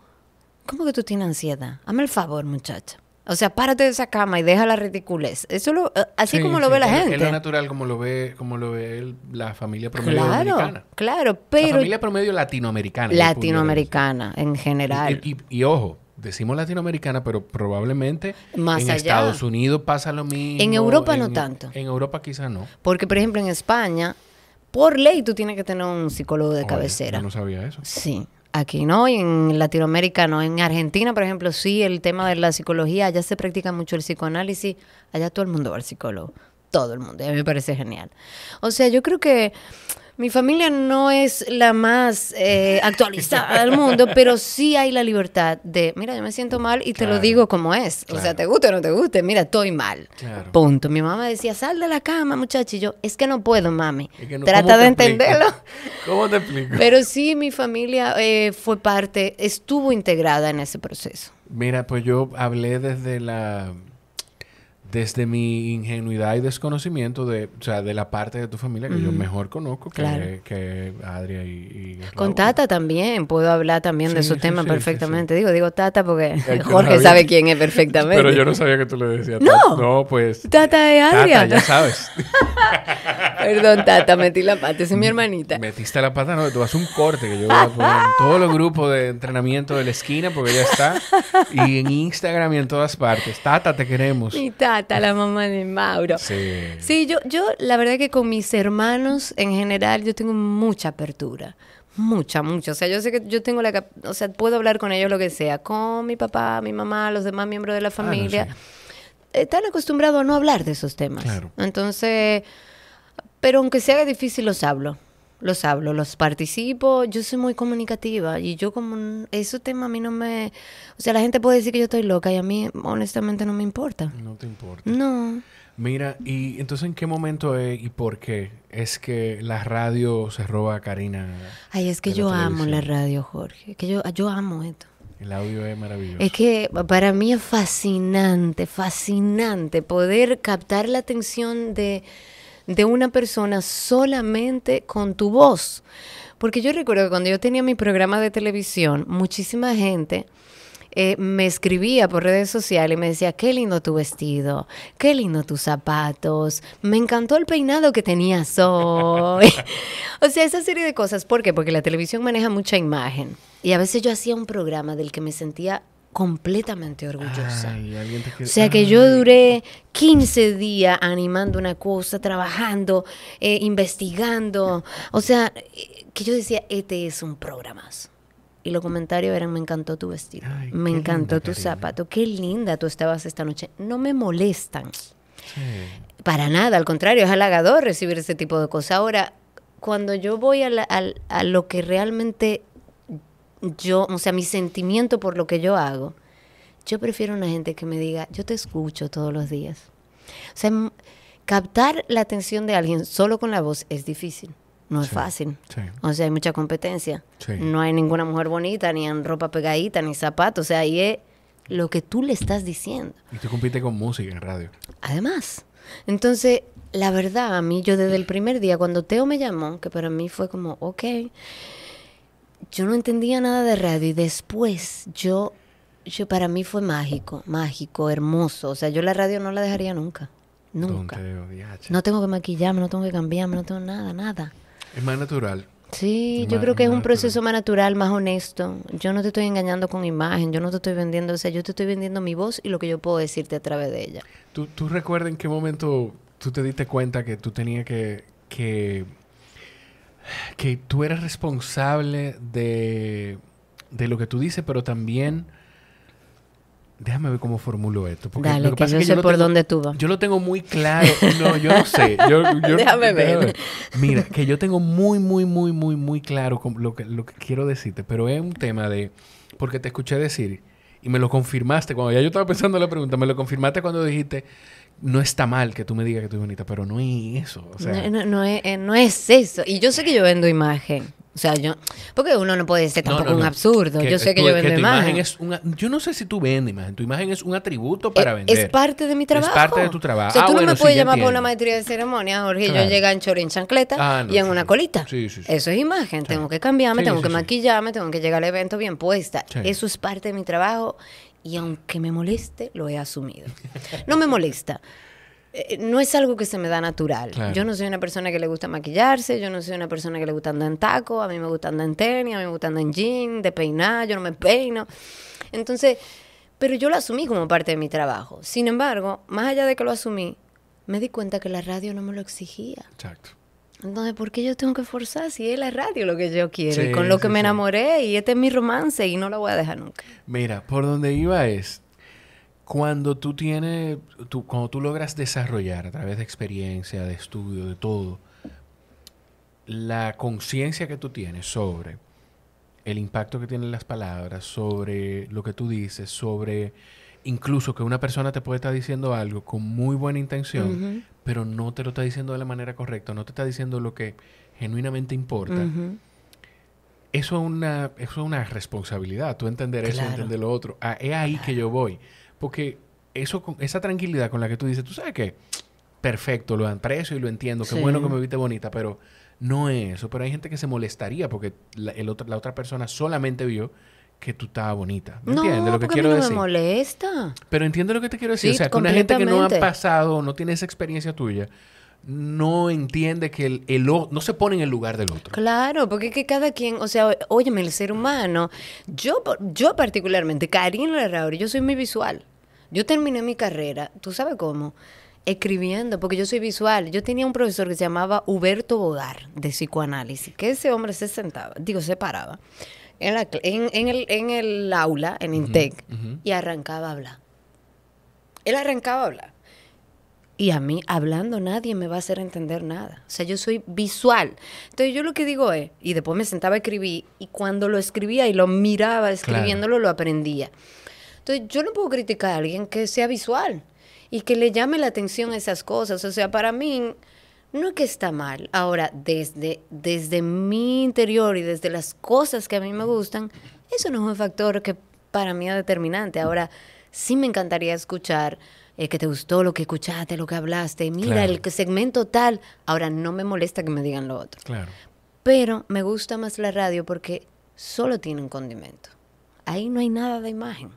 que tú tienes ansiedad? Hazme el favor, muchacha. O sea, párate de esa cama y deja la ridiculez. Eso lo, eh, así como lo ve la gente. Es lo natural como lo ve, como lo ve la familia promedio claro, Claro, pero... La familia promedio latinoamericana. Latinoamericana en general. y, ojo, decimos latinoamericana, pero probablemente en Estados Unidos pasa lo mismo. En Europa no tanto. En Europa quizás no. Porque, por ejemplo, en España, por ley tú tienes que tener un psicólogo de cabecera. Yo no sabía eso. Sí aquí no, y en Latinoamérica no. En Argentina, por ejemplo, sí, el tema de la psicología, allá se practica mucho el psicoanálisis, allá todo el mundo va al psicólogo, todo el mundo, y a mí me parece genial. O sea, yo creo que mi familia no es la más eh, actualizada del mundo, pero sí hay la libertad de, mira, yo me siento mal y te lo digo como es. O sea, te guste o no te guste, mira, estoy mal. Punto. Mi mamá decía, sal de la cama, muchacho. Y yo, es que no puedo, mami. Trata de entenderlo. ¿Cómo te explico? Pero sí, mi familia eh, fue parte, estuvo integrada en ese proceso. Mira, pues yo hablé desde la desde mi ingenuidad y desconocimiento de, la parte de tu familia que yo mejor conozco que, Adria y, Con Tata también, puedo hablar también de su tema perfectamente. Digo, digo Tata porque Jorge sabe quién es perfectamente. Pero yo no sabía que tú le decías. No, no pues. Tata de Adria. ya sabes. Perdón, Tata, metí la pata, es mi mm, hermanita. Metiste la pata, no, tú haces un corte que yo voy a poner en todos los grupos de entrenamiento de la esquina porque ya está. Y en Instagram y en todas partes. Tata, te queremos. Y Tata está la mamá de Mauro. Sí. yo, yo la verdad que con mis hermanos en general yo tengo mucha apertura. Mucha, mucha. O sea, yo sé que yo tengo la... O sea, puedo hablar con ellos lo que sea. Con mi papá, mi mamá, los demás miembros de la ah, familia. Están acostumbrados a no hablar de esos temas. Entonces... Pero aunque sea difícil, los hablo los hablo, los participo, yo soy muy comunicativa y yo como eso tema a mí no me, o sea, la gente puede decir que yo estoy loca y a mí honestamente no me importa. No te importa. No. Mira, y entonces en qué momento es y por qué es que la radio se roba Karina. Ay, es que yo amo la radio, Jorge, que yo yo amo esto. El audio es maravilloso. Es que para mí es fascinante, fascinante poder captar la atención de de una persona solamente con tu voz. Porque yo recuerdo que cuando yo tenía mi programa de televisión, muchísima gente... Eh, me escribía por redes sociales y me decía, qué lindo tu vestido, qué lindo tus zapatos, me encantó el peinado que tenías hoy. o sea, esa serie de cosas. ¿Por qué? Porque la televisión maneja mucha imagen. Y a veces yo hacía un programa del que me sentía completamente orgullosa. O sea que yo duré 15 días animando una cosa, trabajando, eh, investigando. O sea, eh, que yo decía, este es un programa. Y los comentarios eran, me encantó tu vestido, me encantó tu zapato, qué linda tú estabas esta noche. No me molestan. Para nada, al contrario, es halagador recibir ese tipo de cosas. Ahora, cuando yo voy a, a lo que realmente yo, o sea, mi sentimiento por lo que yo hago, yo prefiero una gente que me diga, yo te escucho todos los días. O sea, captar la atención de alguien solo con la voz es difícil. No es fácil. O sea, hay mucha competencia. No hay ninguna mujer bonita, ni en ropa pegadita, ni zapatos. O sea, ahí es lo que tú le estás diciendo. Y tú compites con música en radio. Además. Entonces, la verdad, a mí, yo desde el primer día, cuando Teo me llamó, que para mí fue como, ok, yo no entendía nada de radio y después yo, yo para mí fue mágico, mágico, hermoso. O sea, yo la radio no la dejaría nunca. Nunca. No tengo que maquillarme, no tengo que cambiarme, no tengo nada, nada. Es más natural. Sí, yo creo que es un proceso más natural, más honesto. Yo no te estoy engañando con imagen, yo no te estoy vendiendo, o sea, yo te estoy vendiendo mi voz y lo que yo puedo decirte a través de ella. ¿Tú, tú recuerdas en qué momento tú te diste cuenta que tú tenías que, que que tú eres responsable de, de lo que tú dices, pero también... Déjame ver cómo formulo esto. Dale, que, yo sé por dónde tú vas. Yo lo tengo muy claro. No, yo no sé. déjame, ver. Mira, que yo tengo muy, muy, muy, muy, muy claro lo que, lo que quiero decirte. Pero es un tema de... Porque te escuché decir y me lo confirmaste. Cuando ya yo estaba pensando la pregunta, me lo confirmaste cuando dijiste no está mal que tú me digas que estoy bonita, pero no es eso. O sea, eh, no, es, eso. Y yo sé que yo vendo imagen. O sea, yo. Porque uno no puede ser tampoco un absurdo. yo sé eh, que yo vendo imagen. yo no sé si tú vendes imagen. Tu imagen es un atributo eh, para vender. Es parte de mi trabajo. Es parte de tu trabajo. O sea, ah, tú no me puedes llamar por una maestría de ceremonia, Jorge. Yo llego en chorín chancleta ah, y en una colita. eso es imagen. Tengo que cambiarme, tengo que maquillarme, tengo que llegar al evento bien puesta. Eso es parte de mi trabajo y aunque me moleste, lo he asumido. No me molesta. Eh, no es algo que se me da natural. Yo no soy una persona que le gusta maquillarse, yo no soy una persona que le gusta andar en taco, a mí me gusta andar en tenis, a mí me gusta andar en jean, de peinar, yo no me peino. Entonces, pero yo lo asumí como parte de mi trabajo. Sin embargo, más allá de que lo asumí, me di cuenta que la radio no me lo exigía. Exacto. Entonces, ¿por qué yo tengo que forzar si es la radio lo que yo quiero? y con lo que me enamoré y este es mi romance y no lo voy a dejar nunca. Mira, por donde iba es, cuando tú tienes, tú, cuando tú logras desarrollar a través de experiencia, de estudio, de todo, la conciencia que tú tienes sobre el impacto que tienen las palabras, sobre lo que tú dices, sobre incluso que una persona te puede estar diciendo algo con muy buena intención, pero no te lo está diciendo de la manera correcta, no te está diciendo lo que genuinamente importa. Eso es, una, una responsabilidad, tú entender eso eso, entender lo otro. Ah, es ahí que yo voy. Porque eso, esa tranquilidad con la que tú dices, tú sabes que perfecto, lo aprecio y lo entiendo, qué bueno que me viste bonita, pero no es eso. Pero hay gente que se molestaría porque la otra persona solamente vio que tú estabas bonita. no, entiendes lo que quiero a no me molesta. Pero entiendo lo que te quiero decir. o sea, que una gente que no ha pasado, no tiene esa experiencia tuya, no entiende que el, el no se pone en el lugar del otro. Claro, porque es que cada quien, o sea, óyeme, el ser humano, yo, yo particularmente, Karina Larrauri, yo soy muy visual. Yo terminé mi carrera, ¿tú sabes cómo? escribiendo, porque yo soy visual. Yo tenía un profesor que se llamaba Huberto Bodar, de psicoanálisis, que ese hombre se sentaba, digo, se paraba en, en, el, en el, aula, en Intec, y arrancaba a hablar. Él arrancaba a hablar. Y a mí, hablando, nadie me va a hacer entender nada. O sea, yo soy visual. Entonces, yo lo que digo es, y después me sentaba a escribir, y cuando lo escribía y lo miraba escribiéndolo, lo aprendía. Entonces, yo no puedo criticar a alguien que sea visual y que le llame la atención a esas cosas. O sea, para mí, no que está mal. Ahora, desde, desde mi interior y desde las cosas que a mí me gustan, eso no es un factor que para mí es determinante. Ahora, sí me encantaría escuchar eh, que te gustó lo que escuchaste, lo que hablaste. Mira, el segmento tal. Ahora, no me molesta que me digan lo otro. Claro. Pero me gusta más la radio porque solo tiene un condimento. Ahí no hay nada de imagen.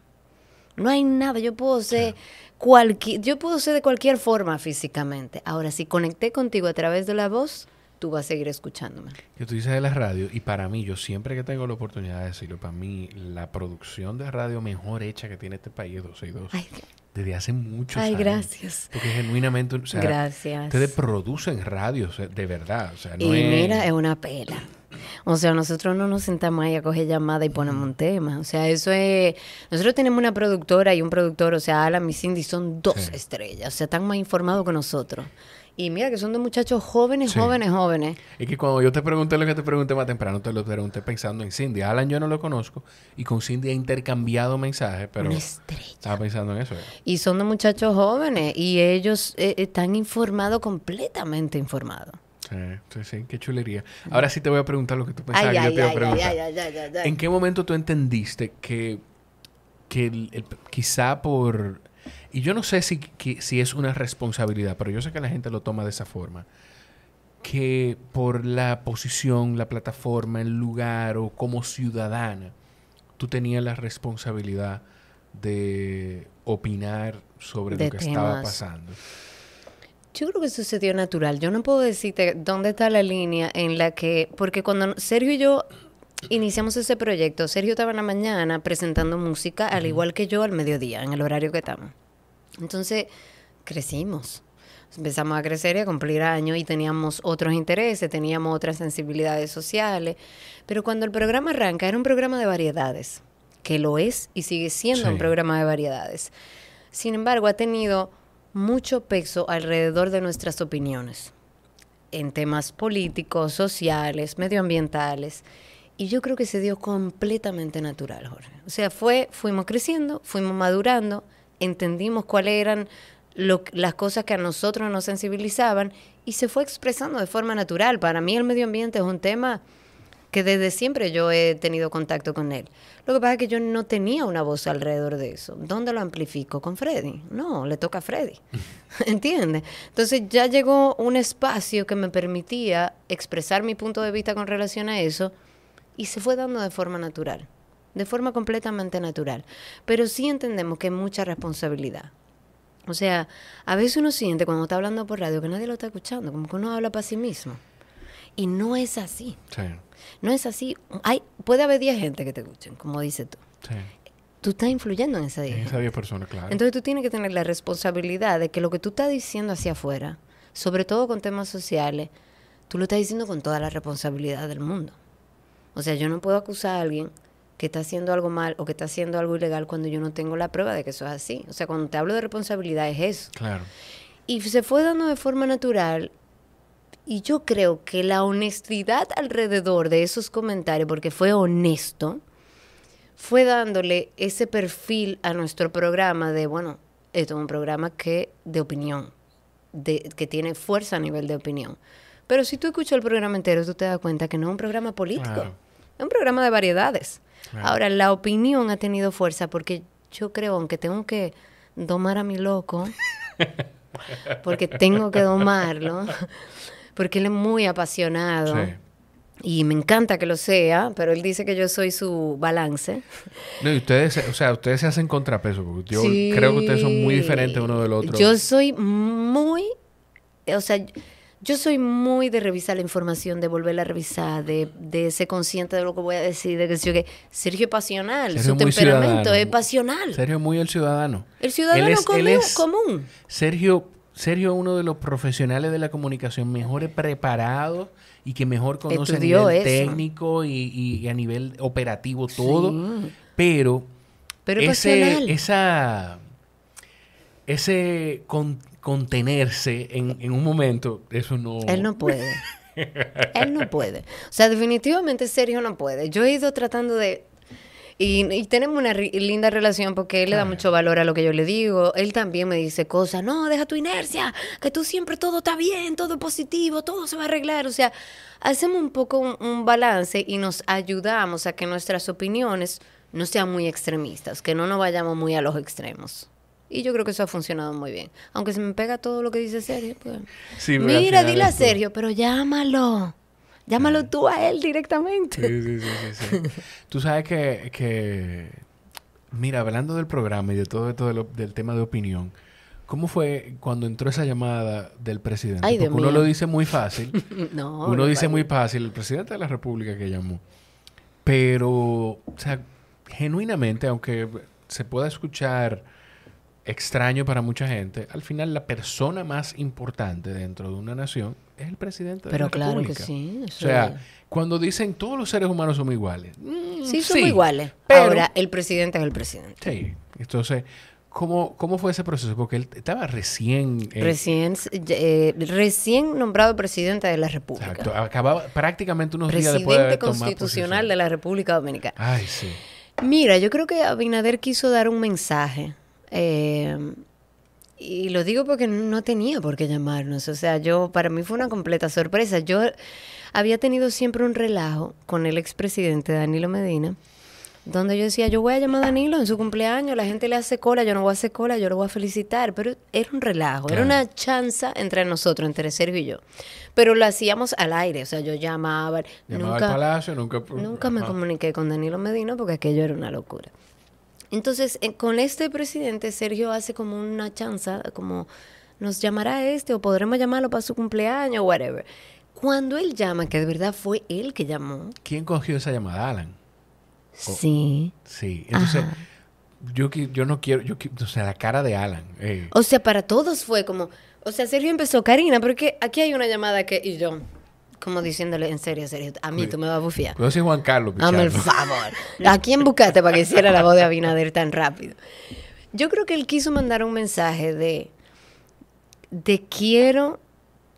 No hay nada. Yo puedo ser cualquier, yo puedo ser de cualquier forma físicamente. Ahora, si conecté contigo a través de la voz, tú vas a seguir escuchándome. Que tú dices de la radio, y para mí, yo siempre que tengo la oportunidad de decirlo, para mí, la producción de radio mejor hecha que tiene este país es 262. desde hace muchos años. Ay, gracias. Porque genuinamente, ustedes producen radio, de verdad. y mira, es una pela. O sea, nosotros no nos sentamos ahí a coger llamada y ponemos un tema. O sea, eso es. Nosotros tenemos una productora y un productor. O sea, Alan y Cindy son dos estrellas. O sea, están más informados que nosotros. Y mira que son de muchachos jóvenes, jóvenes, jóvenes. Y que cuando yo te pregunté lo que te pregunté más temprano, te lo pregunté pensando en Cindy. Alan yo no lo conozco y con Cindy he intercambiado mensajes, pero estaba pensando en eso. Y son de muchachos jóvenes y ellos eh, están informados, completamente informados. Sí, sí, sí, qué chulería. Ahora sí te voy a preguntar lo que tú pensabas yo ¿En qué momento tú entendiste que, quizá por... Y yo no sé si, si es una responsabilidad, pero yo sé que la gente lo toma de esa forma. Que por la posición, la plataforma, el lugar o como ciudadana, tú tenías la responsabilidad de opinar sobre lo que estaba pasando. Yo creo que sucedió natural. Yo no puedo decirte dónde está la línea en la que, porque cuando Sergio y yo iniciamos ese proyecto, Sergio estaba en la mañana presentando música, al igual que yo al mediodía, en el horario que estamos. Entonces, crecimos. Empezamos a crecer y a cumplir años y teníamos otros intereses, teníamos otras sensibilidades sociales. Pero cuando el programa arranca, era un programa de variedades, que lo es y sigue siendo un programa de variedades. Sin embargo, ha tenido mucho peso alrededor de nuestras opiniones en temas políticos, sociales, medioambientales. Y yo creo que se dio completamente natural, Jorge. O sea, fue, fuimos creciendo, fuimos madurando, entendimos cuáles eran las cosas que a nosotros nos sensibilizaban y se fue expresando de forma natural. Para mí el medio ambiente es un tema que desde siempre yo he tenido contacto con él. Lo que pasa es que yo no tenía una voz alrededor de eso. ¿Dónde lo amplifico? Con Freddy. No, le toca a Freddy. ¿Entiendes? Entonces ya llegó un espacio que me permitía expresar mi punto de vista con relación a eso y se fue dando de forma natural, de forma completamente natural. Pero sí entendemos que hay mucha responsabilidad. O sea, a veces uno siente cuando está hablando por radio que nadie lo está escuchando, como que uno habla para sí mismo. Y no es así. Sí. No es así. Hay, puede haber 10 gente que te escuchen, como dices tú. Tú estás influyendo en esa 10. En esa 10 personas, claro. Entonces tú tienes que tener la responsabilidad de que lo que tú estás diciendo hacia afuera, sobre todo con temas sociales, tú lo estás diciendo con toda la responsabilidad del mundo. O sea, yo no puedo acusar a alguien que está haciendo algo mal o que está haciendo algo ilegal cuando yo no tengo la prueba de que eso es así. O sea, cuando te hablo de responsabilidad es eso. Claro. Y se fue dando de forma natural y yo creo que la honestidad alrededor de esos comentarios, porque fue honesto, fue dándole ese perfil a nuestro programa de, bueno, esto es un programa que de opinión, de, que tiene fuerza a nivel de opinión. Pero si tú escuchas el programa entero, tú te das cuenta que no es un programa político, es un programa de variedades. Ahora, la opinión ha tenido fuerza porque yo creo, aunque tengo que domar a mi loco, porque tengo que domarlo, porque él es muy apasionado. Y me encanta que lo sea, pero él dice que yo soy su balance. No, y ustedes, o sea, ustedes se hacen contrapeso, yo creo que ustedes son muy diferentes uno del otro. Yo soy muy, o sea, yo soy muy de revisar la información, de volverla a revisar, de, ser consciente de lo que voy a decir, de que que Sergio es pasional, su temperamento es pasional. Sergio es muy el ciudadano. El ciudadano común, es, común. Sergio Sergio es uno de los profesionales de la comunicación mejor preparado y que mejor conoce técnico y, a nivel operativo todo. Pero, pero ese, esa, ese contenerse en, en, un momento, eso no... Él no puede. Él no puede. O sea, definitivamente Sergio no puede. Yo he ido tratando de y, tenemos una linda relación porque él le da mucho valor a lo que yo le digo. Él también me dice cosas, no, deja tu inercia, que tú siempre todo está bien, todo es positivo, todo se va a arreglar. O sea, hacemos un poco un, balance y nos ayudamos a que nuestras opiniones no sean muy extremistas, que no nos vayamos muy a los extremos. Y yo creo que eso ha funcionado muy bien. Aunque se me pega todo lo que dice Sergio. Pues, mira, dile a Sergio, pero llámalo. Llámalo tú a él directamente. Sí, sí, sí, sí, tú sabes que, mira, hablando del programa y de todo esto del tema de opinión, ¿Cómo fue cuando entró esa llamada del presidente? Porque uno lo dice muy fácil. uno dice muy fácil, el presidente de la República que llamó. Pero, o sea, genuinamente, aunque se pueda escuchar extraño para mucha gente, al final la persona más importante dentro de una nación es el presidente Pero de la claro que sí. O sea, cuando dicen todos los seres humanos son iguales. Mm, sí, somos iguales. Ahora, el presidente es el presidente. Sí. Entonces, ¿cómo, cómo fue ese proceso? Porque él estaba recién... Eh, eh, recién, nombrado presidente de la República. Exacto. Acababa prácticamente unos días después de Presidente constitucional de la República Dominicana. Ay, sí. Mira, yo creo que Abinader quiso dar un mensaje. Eh, y lo digo porque no tenía por qué llamarnos. O sea, yo, para mí fue una completa sorpresa. Yo había tenido siempre un relajo con el expresidente Danilo Medina, donde yo decía, yo voy a llamar a Danilo en su cumpleaños, la gente le hace cola, yo no voy a hacer cola, yo lo voy a felicitar. Pero era un relajo, era una chanza entre nosotros, entre Sergio y yo. Pero lo hacíamos al aire, o sea, yo llamaba. nunca, nunca. me comuniqué con Danilo Medina porque aquello era una locura. Entonces, eh, con este presidente, Sergio hace como una chanza, como nos llamará este o podremos llamarlo para su cumpleaños, whatever. Cuando él llama, que de verdad fue él que llamó. ¿Quién cogió esa llamada, Alan? Sí. sí. Entonces, yo, yo no quiero, yo, o sea, la cara de Alan. Eh. O sea, para todos fue como, o sea, Sergio empezó, Karina, porque aquí hay una llamada que, y yo, como diciéndole, en serio, en serio, a mí tú me vas a bufiar. No soy Juan Carlos, Dame el favor. ¿A quién buscaste para que hiciera la voz de Abinader tan rápido? Yo creo que él quiso mandar un mensaje de, de quiero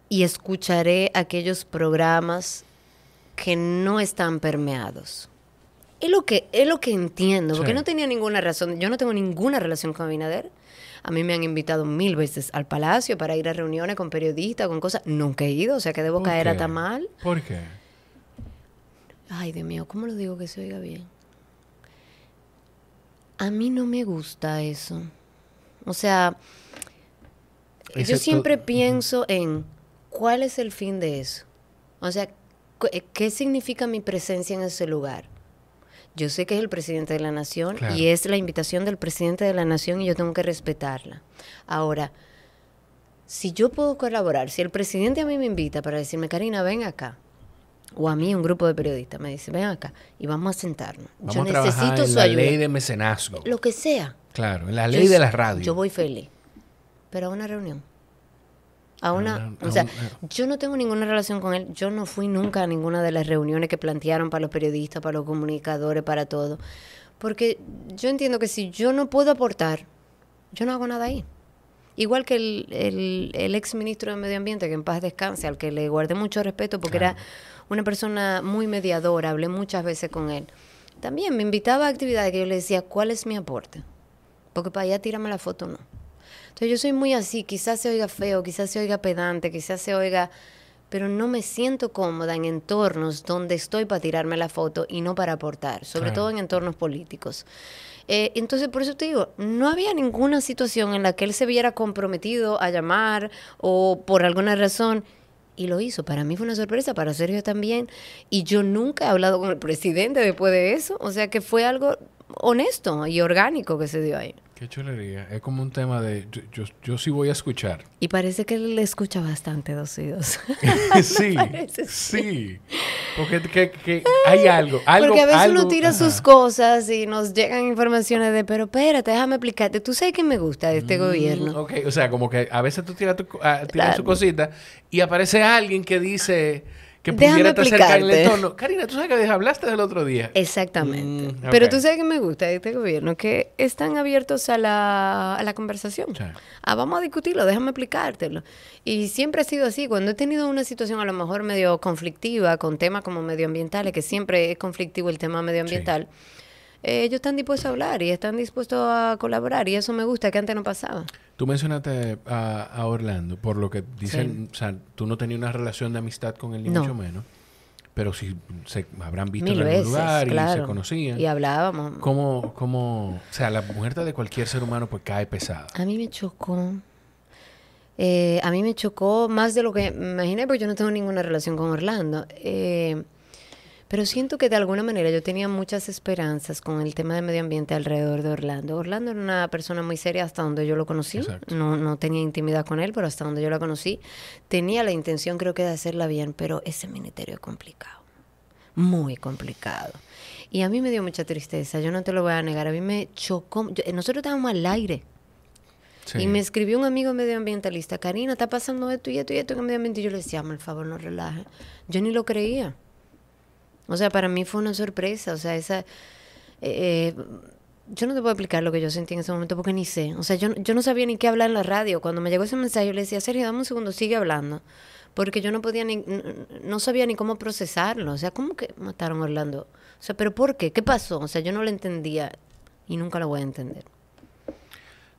y escucharé aquellos programas que no están permeados. Es lo que, es lo que entiendo, porque no tenía ninguna razón. Yo no tengo ninguna relación con Abinader. A mí me han invitado mil veces al Palacio para ir a reuniones con periodistas, con cosas. Nunca he ido, o sea que debo caer a tan mal. ¿Por qué? Ay, Dios mío, ¿cómo lo digo que se oiga bien? A mí no me gusta eso. O sea, yo siempre pienso en cuál es el fin de eso. O sea, eh, ¿qué significa mi presencia en ese lugar? Yo sé que es el presidente de la nación y es la invitación del presidente de la nación y yo tengo que respetarla. Ahora, si yo puedo colaborar, si el presidente a mí me invita para decirme, Karina, ven acá, o a mí un grupo de periodistas me dice, ven acá y vamos a sentarnos. yo necesito la ley de mecenazgo. Lo que sea. Claro, la ley de las radios. Yo voy feliz, pero a una reunión. A una, ah, o sea, eh. yo no tengo ninguna relación con él. Yo no fui nunca a ninguna de las reuniones que plantearon para los periodistas, para los comunicadores, para todo. Porque yo entiendo que si yo no puedo aportar, yo no hago nada ahí. Igual que el, ex ministro de Medio Ambiente, que en paz descanse, al que le guardé mucho respeto porque era una persona muy mediadora, hablé muchas veces con él. También me invitaba a actividades que yo le decía, ¿cuál es mi aporte? Porque para allá tírame la foto no yo soy muy así, quizás se oiga feo, quizás se oiga pedante, quizás se oiga, pero no me siento cómoda en entornos donde estoy para tirarme la foto y no para aportar, sobre todo en entornos políticos. Eh, entonces, por eso te digo, no había ninguna situación en la que él se viera comprometido a llamar o por alguna razón y lo hizo. Para mí fue una sorpresa, para Sergio también. Y yo nunca he hablado con el presidente después de eso. O sea que fue algo honesto y orgánico que se dio ahí. Qué chulería. Es como un tema de yo, sí voy a escuchar. Y parece que él le escucha bastante dos sí, sí. Porque hay algo, Porque a veces uno tira sus cosas y nos llegan informaciones de, pero espérate, déjame explicarte. Tú sabes que me gusta de este mm, gobierno. Ok, o sea, como que a veces tú tiras, tu, cosita y aparece alguien que dice que pudiera acercarle el tono. Karina, tú sabes que hablaste del otro día. Exactamente. Mm, Pero tú sabes que me gusta este gobierno, que están abiertos a la, conversación. Ah, vamos a discutirlo, déjame explicártelo. Y siempre ha sido así. Cuando he tenido una situación a lo mejor medio conflictiva, con temas como medioambientales, que siempre es conflictivo el tema medioambiental. Eh, ellos están dispuestos a hablar y están dispuestos a colaborar y eso me gusta, que antes no pasaba. Tú mencionaste a, Orlando, por lo que dicen, o sea, tú no tenías una relación de amistad con él ni mucho menos pero si se habrán visto en algún lugar y se conocían. Y hablábamos. ¿Cómo, cómo, o sea, la muerte de cualquier ser humano pues cae pesada? A mí me chocó. Eh, a mí me chocó más de lo que imaginé, porque yo no tengo ninguna relación con Orlando. Eh, pero siento que de alguna manera yo tenía muchas esperanzas con el tema de medio ambiente alrededor de Orlando. Orlando era una persona muy seria hasta donde yo lo conocí. No, no tenía intimidad con él, pero hasta donde yo la conocí, tenía la intención creo que de hacerla bien, pero ese ministerio es complicado. Muy complicado. Y a mí me dio mucha tristeza, yo no te lo voy a negar, a mí me chocó. Eh, nosotros estábamos al aire. Y me escribió un amigo medioambientalista, Karina, está pasando esto y esto y esto en medio ambiente. Y yo le decía, por favor, no relajes. Yo ni lo creía. O sea, para mí fue una sorpresa, o sea, esa... Eh, eh, yo no te puedo explicar lo que yo sentí en ese momento porque ni sé. O sea, yo, yo no sabía ni qué hablar en la radio. Cuando me llegó ese mensaje, yo le decía, Sergio, dame un segundo, sigue hablando. Porque yo no podía ni, no, sabía ni cómo procesarlo. O sea, ¿cómo que mataron a Orlando? O sea, ¿pero por qué? ¿Qué pasó? O sea, yo no lo entendía y nunca lo voy a entender.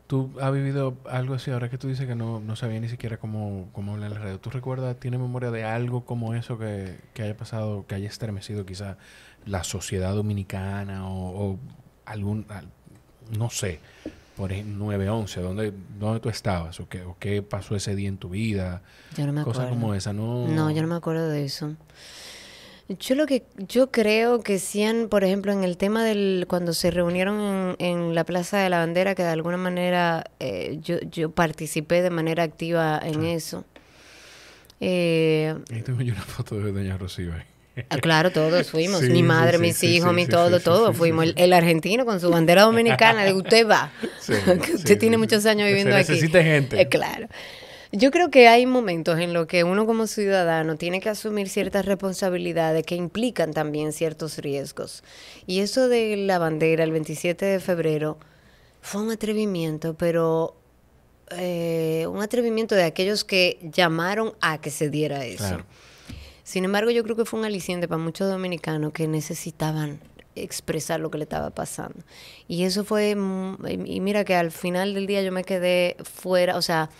¿Tú has vivido algo así ahora que tú dices que no, no sabía ni siquiera cómo, hablar en la radio? ¿Tú recuerdas, tienes memoria de algo como eso que, que haya pasado, que haya estremecido quizá la sociedad dominicana o, algún, no sé, por ejemplo, 9-11, ¿dónde, ¿dónde tú estabas? ¿O qué, ¿O qué pasó ese día en tu vida? Yo no me Cosas como esa, ¿no? No, yo no me acuerdo de eso. Yo lo que yo creo que sí, por ejemplo, en el tema del cuando se reunieron en, la Plaza de la Bandera, que de alguna manera eh, yo, participé de manera activa en eso. Eh, ahí tengo yo una foto de Doña Rocío ah, Claro, todos fuimos. mi madre, mis hijos, mi todo, todo. fuimos. El, argentino con su bandera dominicana, de usted va. usted tiene muchos años viviendo Se aquí. Necesita gente. Eh, claro. Yo creo que hay momentos en los que uno como ciudadano tiene que asumir ciertas responsabilidades que implican también ciertos riesgos. Y eso de la bandera el 27 de febrero fue un atrevimiento, pero eh, un atrevimiento de aquellos que llamaron a que se diera eso. Sin embargo, yo creo que fue un aliciente para muchos dominicanos que necesitaban expresar lo que le estaba pasando. Y eso fue, mm, y mira que al final del día yo me quedé fuera, o sea,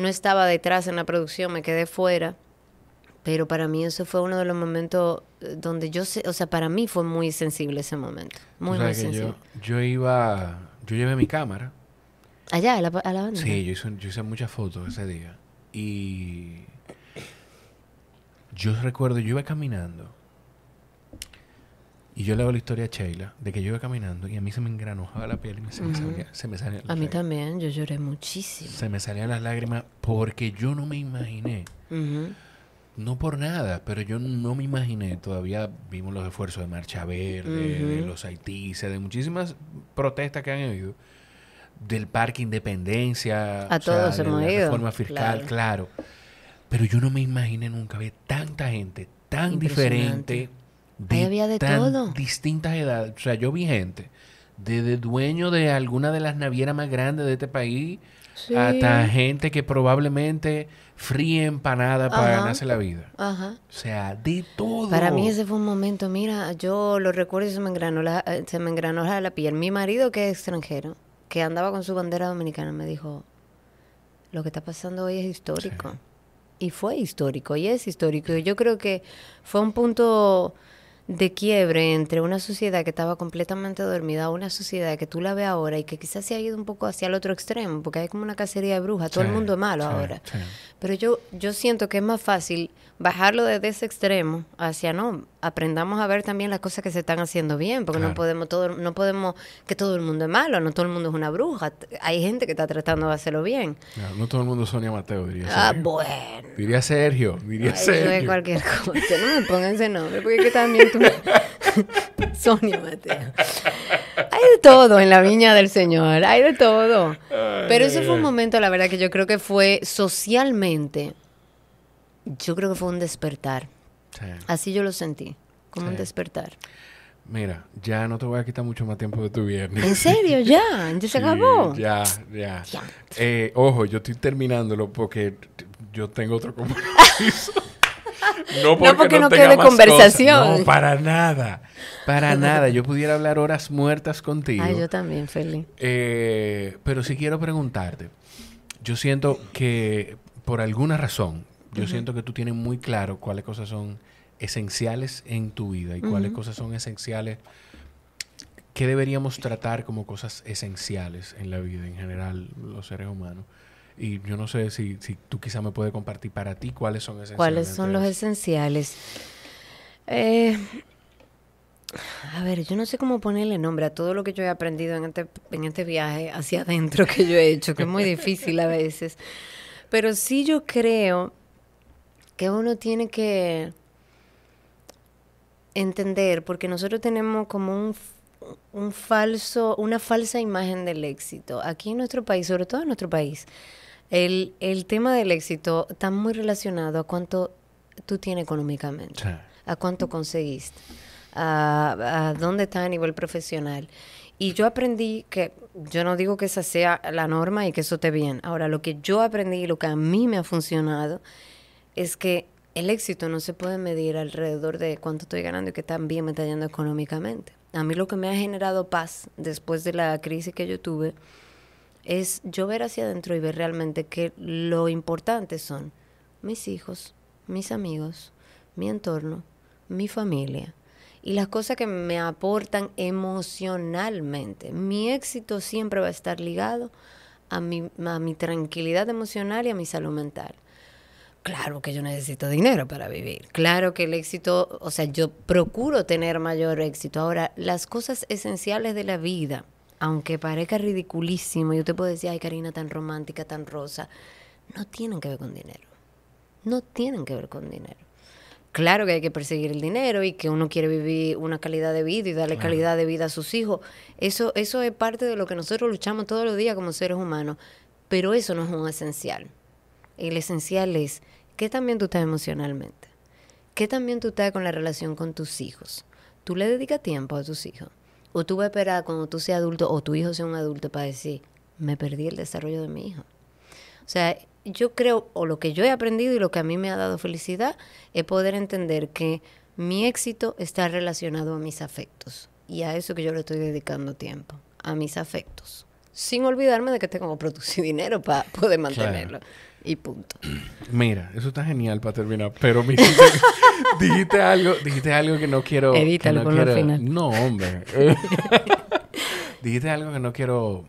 no estaba detrás en la producción, me quedé fuera. Pero para mí eso fue uno de los momentos eh, donde yo sé, o sea, para mí fue muy sensible ese momento. Muy, muy sensible. Yo, iba, yo llevé mi cámara. Allá, a la, a la banda. Sí, yo yo hice muchas fotos ese día. Y yo recuerdo, yo iba caminando y yo le hago la historia a Sheila de que yo iba caminando y a mí se me engranojaba la piel y se, me, salían las salía, A mí también, yo lloré muchísimo. Se me salían las lágrimas porque yo no me imaginé. No por nada, pero yo no me imaginé. Todavía vimos los esfuerzos de Marcha Verde, de los haitíes de muchísimas protestas que han habido. Del Parque Independencia. A todos sea, de la reforma fiscal, claro. Pero yo no me imaginé nunca ver tanta gente tan diferente había de todo. Distintas edades. O sea, yo vi gente desde dueño de alguna de las navieras más grandes de este país sí. hasta gente que probablemente fríe empanada para ganarse la vida. Ajá. O sea, de todo. Para mí ese fue un momento, mira, yo lo recuerdo y se me engranó la, eh, se me engranó la piel. Mi marido, que es extranjero, que andaba con su bandera dominicana, me dijo, lo que está pasando hoy es histórico. Y fue histórico, y es histórico. yo creo que fue un punto de quiebre entre una sociedad que estaba completamente dormida a una sociedad que tú la ves ahora y que quizás se ha ido un poco hacia el otro extremo, porque hay como una cacería de brujas, todo el mundo es malo ahora. Pero yo, yo siento que es más fácil bajarlo desde ese extremo hacia no, aprendamos a ver también las cosas que se están haciendo bien, porque no podemos todo, no podemos que todo el mundo es malo, no todo el mundo es una bruja, hay gente que está tratando de hacerlo bien. no todo el mundo es Sonia Mateo, diría ah, Sergio. Ah, bueno. Diría Sergio, diría Sergio. No es cualquier cosa, no me pongan ese nombre, porque que también tú Sonia Mateo. Hay de todo en la viña del Señor, hay de todo. Pero ese fue un momento, la verdad, que yo creo que fue socialmente, yo creo que fue un despertar. Así yo lo sentí, como un despertar. Mira, ya no te voy a quitar mucho más tiempo de tu viernes. ¿En serio? ¿Ya? ¿Ya se acabó? Ya, ya. ya. Eh, ojo, yo estoy terminándolo porque yo tengo otro compromiso. No porque no, quede conversación. No, para nada. Para nada. Yo pudiera hablar horas muertas contigo. Ah, yo también, Feli. Eh, pero sí quiero preguntarte. Yo siento que, por alguna razón, yo siento que tú tienes muy claro cuáles cosas son esenciales en tu vida y cuáles cosas son esenciales qué deberíamos tratar como cosas esenciales en la vida en general, los seres humanos. Y yo no sé si, si tú quizá me puedes compartir para ti cuáles son esenciales. ¿Cuáles son los esenciales? Eh, a ver, yo no sé cómo ponerle nombre a todo lo que yo he aprendido en este, en este viaje hacia adentro que yo he hecho, que es muy difícil a veces. Pero sí yo creo que uno tiene que entender, porque nosotros tenemos como un, un falso, una falsa imagen del éxito. Aquí en nuestro país, sobre todo en nuestro país, el, tema del éxito está muy relacionado a cuánto tú tienes económicamente, a cuánto conseguiste, a, dónde estás a nivel profesional. Y yo aprendí que, yo no digo que esa sea la norma y que eso esté bien. Ahora, lo que yo aprendí y lo que a mí me ha funcionado es que el éxito no se puede medir alrededor de cuánto estoy ganando y qué tan bien me está yendo económicamente. A mí lo que me ha generado paz después de la crisis que yo tuve es yo ver hacia adentro y ver realmente que lo importante son mis hijos, mis amigos, mi entorno, mi familia y las cosas que me aportan emocionalmente. Mi éxito siempre va a estar ligado a mi, a mi tranquilidad emocional y a mi salud mental. Claro que yo necesito dinero para vivir. Claro que el éxito, o sea, yo procuro tener mayor éxito. Ahora, las cosas esenciales de la vida, aunque parezca ridiculísimo, yo te puedo decir, ay, Karina, tan romántica, tan rosa, no tienen que ver con dinero. No tienen que ver con dinero. Claro que hay que perseguir el dinero y que uno quiere vivir una calidad de vida y darle calidad de vida a sus hijos. Eso, eso es parte de lo que nosotros luchamos todos los días como seres humanos. Pero eso no es un esencial. El esencial es qué también tú estás emocionalmente, qué también tú estás con la relación con tus hijos. Tú le dedicas tiempo a tus hijos o tú vas a esperar cuando tú seas adulto o tu hijo sea un adulto para decir, me perdí el desarrollo de mi hijo. O sea, yo creo, o lo que yo he aprendido y lo que a mí me ha dado felicidad, es poder entender que mi éxito está relacionado a mis afectos. Y a eso que yo le estoy dedicando tiempo, a mis afectos. Sin olvidarme de que tengo que producir dinero para poder mantenerlo y punto. Mira, eso está genial para terminar, pero mi dijiste, algo, que no quiero. Evítalo no quiero, final. No, hombre. dijiste algo que no quiero.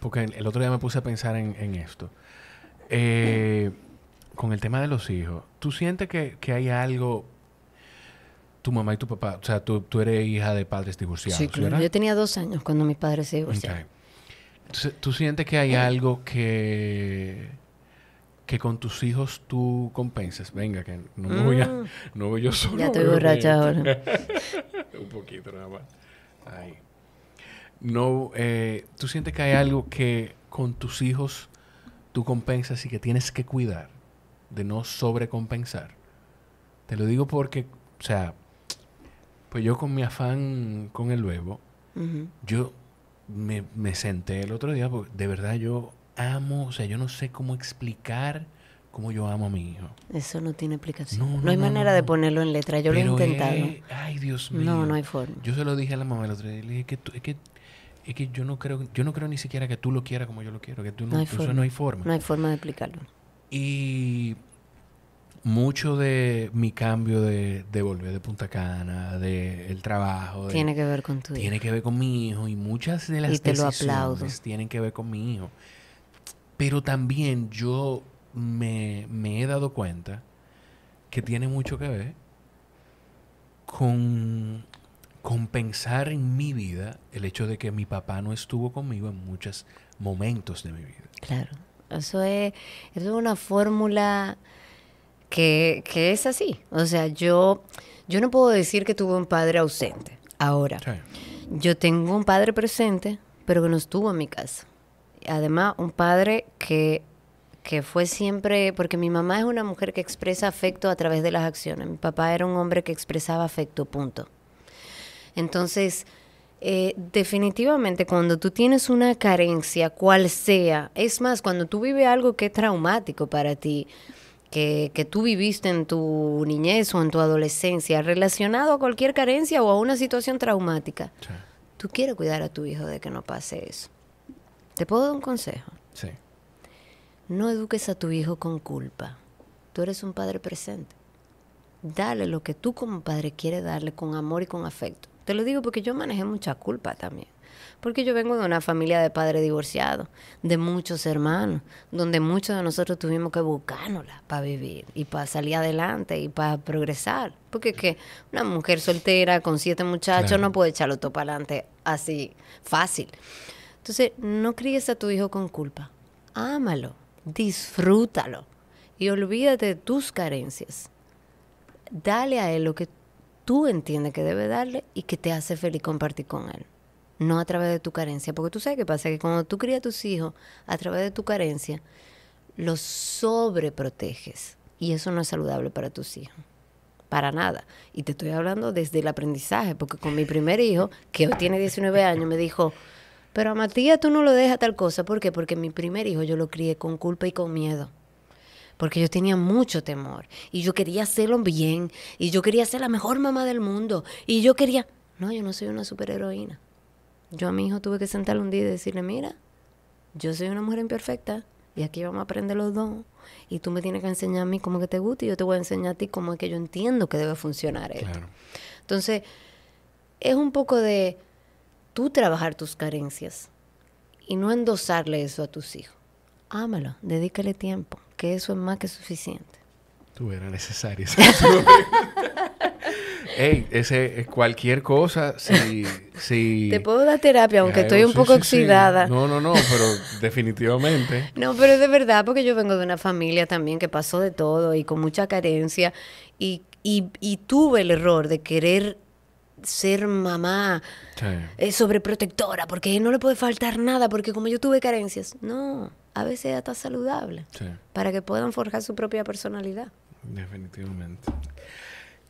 Porque el otro día me puse a pensar en, esto. Eh, con el tema de los hijos, ¿tú sientes que, hay algo tu mamá y tu papá, o sea, tú, eres hija de padres divorciados. Sí, claro. Yo tenía dos años cuando mis padres se divorciaron. ¿tú sientes que hay algo que que con tus hijos tú compensas. Venga, que no voy, a, mm. no voy yo solo. Ya estoy borracha ahora. Un poquito nada más. Ay. No, eh, ¿Tú sientes que hay algo que con tus hijos tú compensas y que tienes que cuidar de no sobrecompensar? Te lo digo porque, o sea, pues yo con mi afán con el huevo, yo me, me senté el otro día porque de verdad yo amo, o sea, yo no sé cómo explicar cómo yo amo a mi hijo. Eso no tiene explicación. No, hay manera de ponerlo en letra. Yo lo he intentado. ay, Dios mío. No, no hay forma. Yo se lo dije a la mamá el otro día. Le dije que, es que es que yo no creo, yo no creo ni siquiera que tú lo quieras como yo lo quiero, que tú no, no hay, forma. no hay forma. de explicarlo. Y mucho de mi cambio de, volver de Punta Cana, de trabajo. tiene que ver con tu hijo. Tiene que ver con mi hijo y muchas de las te decisiones lo tienen que ver con mi hijo. Pero también yo me, he dado cuenta que tiene mucho que ver con, pensar en mi vida el hecho de que mi papá no estuvo conmigo en muchos momentos de mi vida. Claro, eso es, una fórmula que, es así. O sea, yo, yo no puedo decir que tuve un padre ausente. Ahora, yo tengo un padre presente, pero que no estuvo en mi casa además un padre que, que fue siempre, porque mi mamá es una mujer que expresa afecto a través de las acciones, mi papá era un hombre que expresaba afecto, punto. Entonces, eh, definitivamente cuando tú tienes una carencia, cual sea, es más, cuando tú vives algo que es traumático para ti, que, tú viviste en tu niñez o en tu adolescencia, relacionado a cualquier carencia o a una situación traumática, tú quieres cuidar a tu hijo de que no pase eso. ¿Te puedo dar un consejo? Sí. No eduques a tu hijo con culpa. Tú eres un padre presente. Dale lo que tú como padre quieres darle con amor y con afecto. Te lo digo porque yo manejé mucha culpa también. Porque yo vengo de una familia de padres divorciados, de muchos hermanos, donde muchos de nosotros tuvimos que buscárnosla para vivir y para salir adelante y para progresar. Porque que una mujer soltera con siete muchachos no puede echarlo todo para adelante así fácil. Entonces, no críes a tu hijo con culpa. Ámalo, disfrútalo y olvídate de tus carencias. Dale a él lo que tú entiendes que debe darle y que te hace feliz compartir con él. No a través de tu carencia, porque tú sabes que pasa, que cuando tú crías a tus hijos a través de tu carencia, los sobreproteges. Y eso no es saludable para tus hijos. Para nada. Y te estoy hablando desde el aprendizaje, porque con mi primer hijo, que hoy tiene 19 años, me dijo, pero a Matías tú no lo dejas tal cosa. ¿Por qué? Porque mi primer hijo yo lo crié con culpa y con miedo. Porque yo tenía mucho temor. Y yo quería hacerlo bien. Y yo quería ser la mejor mamá del mundo. Y yo quería... No, yo no soy una superheroína. Yo a mi hijo tuve que sentarle un día y decirle, mira, yo soy una mujer imperfecta. Y aquí vamos a aprender los dos. Y tú me tienes que enseñar a mí cómo que te gusta y yo te voy a enseñar a ti cómo es que yo entiendo que debe funcionar esto. Entonces, es un poco de tú trabajar tus carencias y no endosarle eso a tus hijos. Ámalo, dedícale tiempo, que eso es más que suficiente. Tú era necesario. Ey, ese, cualquier cosa, si, Te puedo dar terapia, aunque estoy oh, un poco oxidada. No, no, no, pero definitivamente. No, pero es de verdad, porque yo vengo de una familia también que pasó de todo y con mucha carencia y tuve el error de querer ser mamá eh, sobreprotectora, porque no le puede faltar nada, porque como yo tuve carencias. No, a veces está saludable, para que puedan forjar su propia personalidad. Definitivamente.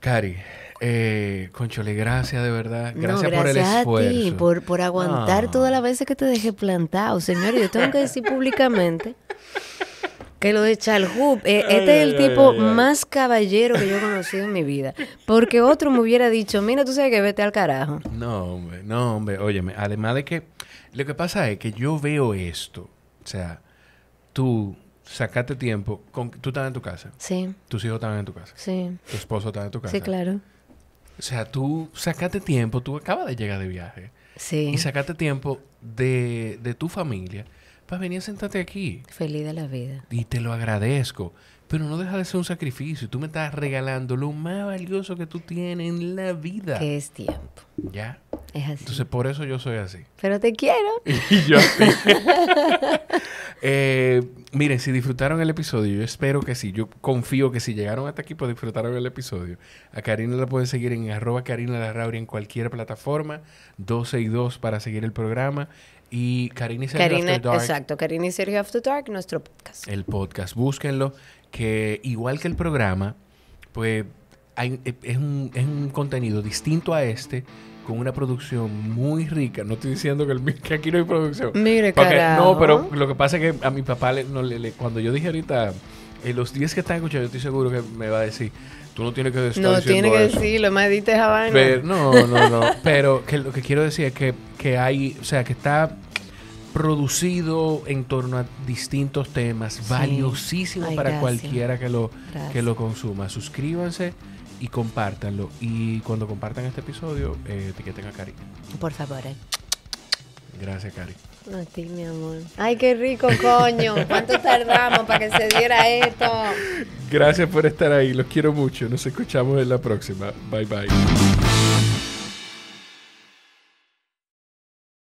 Cari, eh, Conchole, gracias de verdad. Gracias, por el esfuerzo. a ti, por, por aguantar ah. todas las veces que te dejé plantado. Señor, yo tengo que decir públicamente que lo de Chalhub, eh, este es el tipo más caballero que yo he conocido en mi vida. Porque otro me hubiera dicho, mira, tú sabes que vete al carajo. No, hombre, no, hombre, óyeme, además de que lo que pasa es que yo veo esto, o sea, tú sacaste tiempo, tú estabas en tu casa. Sí. Tus hijos estaban en tu casa. Sí. Tu esposo estaba en tu casa. Sí, claro. O sea, tú sacaste tiempo, tú acabas de llegar de viaje. Sí. Y sacaste tiempo de, de tu familia para venir a sentarte aquí. Feliz de la vida. Y te lo agradezco. Pero no deja de ser un sacrificio. Tú me estás regalando lo más valioso que tú tienes en la vida. Que es tiempo. Ya. Es así. Entonces, por eso yo soy así. Pero te quiero. y yo eh, miren, si disfrutaron el episodio, yo espero que sí. Yo confío que si llegaron hasta aquí, pues disfrutaron el episodio. A Karina la pueden seguir en arroba Karina Larrauri en cualquier plataforma. 12 y 2 para seguir el programa y Karina y Sergio of After Dark. Exacto, Karina y Sergio the Dark, nuestro podcast. El podcast, búsquenlo, que igual que el programa, pues hay, es, un, es un contenido distinto a este, con una producción muy rica. No estoy diciendo que, el, aquí no hay producción. Mire, Porque, No, pero lo que pasa es que a mi papá, le, cuando yo dije ahorita, en eh, los días que están escuchando, yo estoy seguro que me va a decir, tú no tienes que estar No tiene que decirlo, más no, no, no. pero que lo que quiero decir es que, que hay, o sea, que está producido en torno a distintos temas, valiosísimo para cualquiera que lo, que lo consuma. Suscríbanse y compártanlo. Y cuando compartan este episodio, eh, etiqueten a Cari. Por favor. Eh. Gracias, Cari. A ti, mi amor. Ay, qué rico, coño. ¿Cuánto tardamos para que se diera esto? Gracias por estar ahí. Los quiero mucho. Nos escuchamos en la próxima. Bye, bye.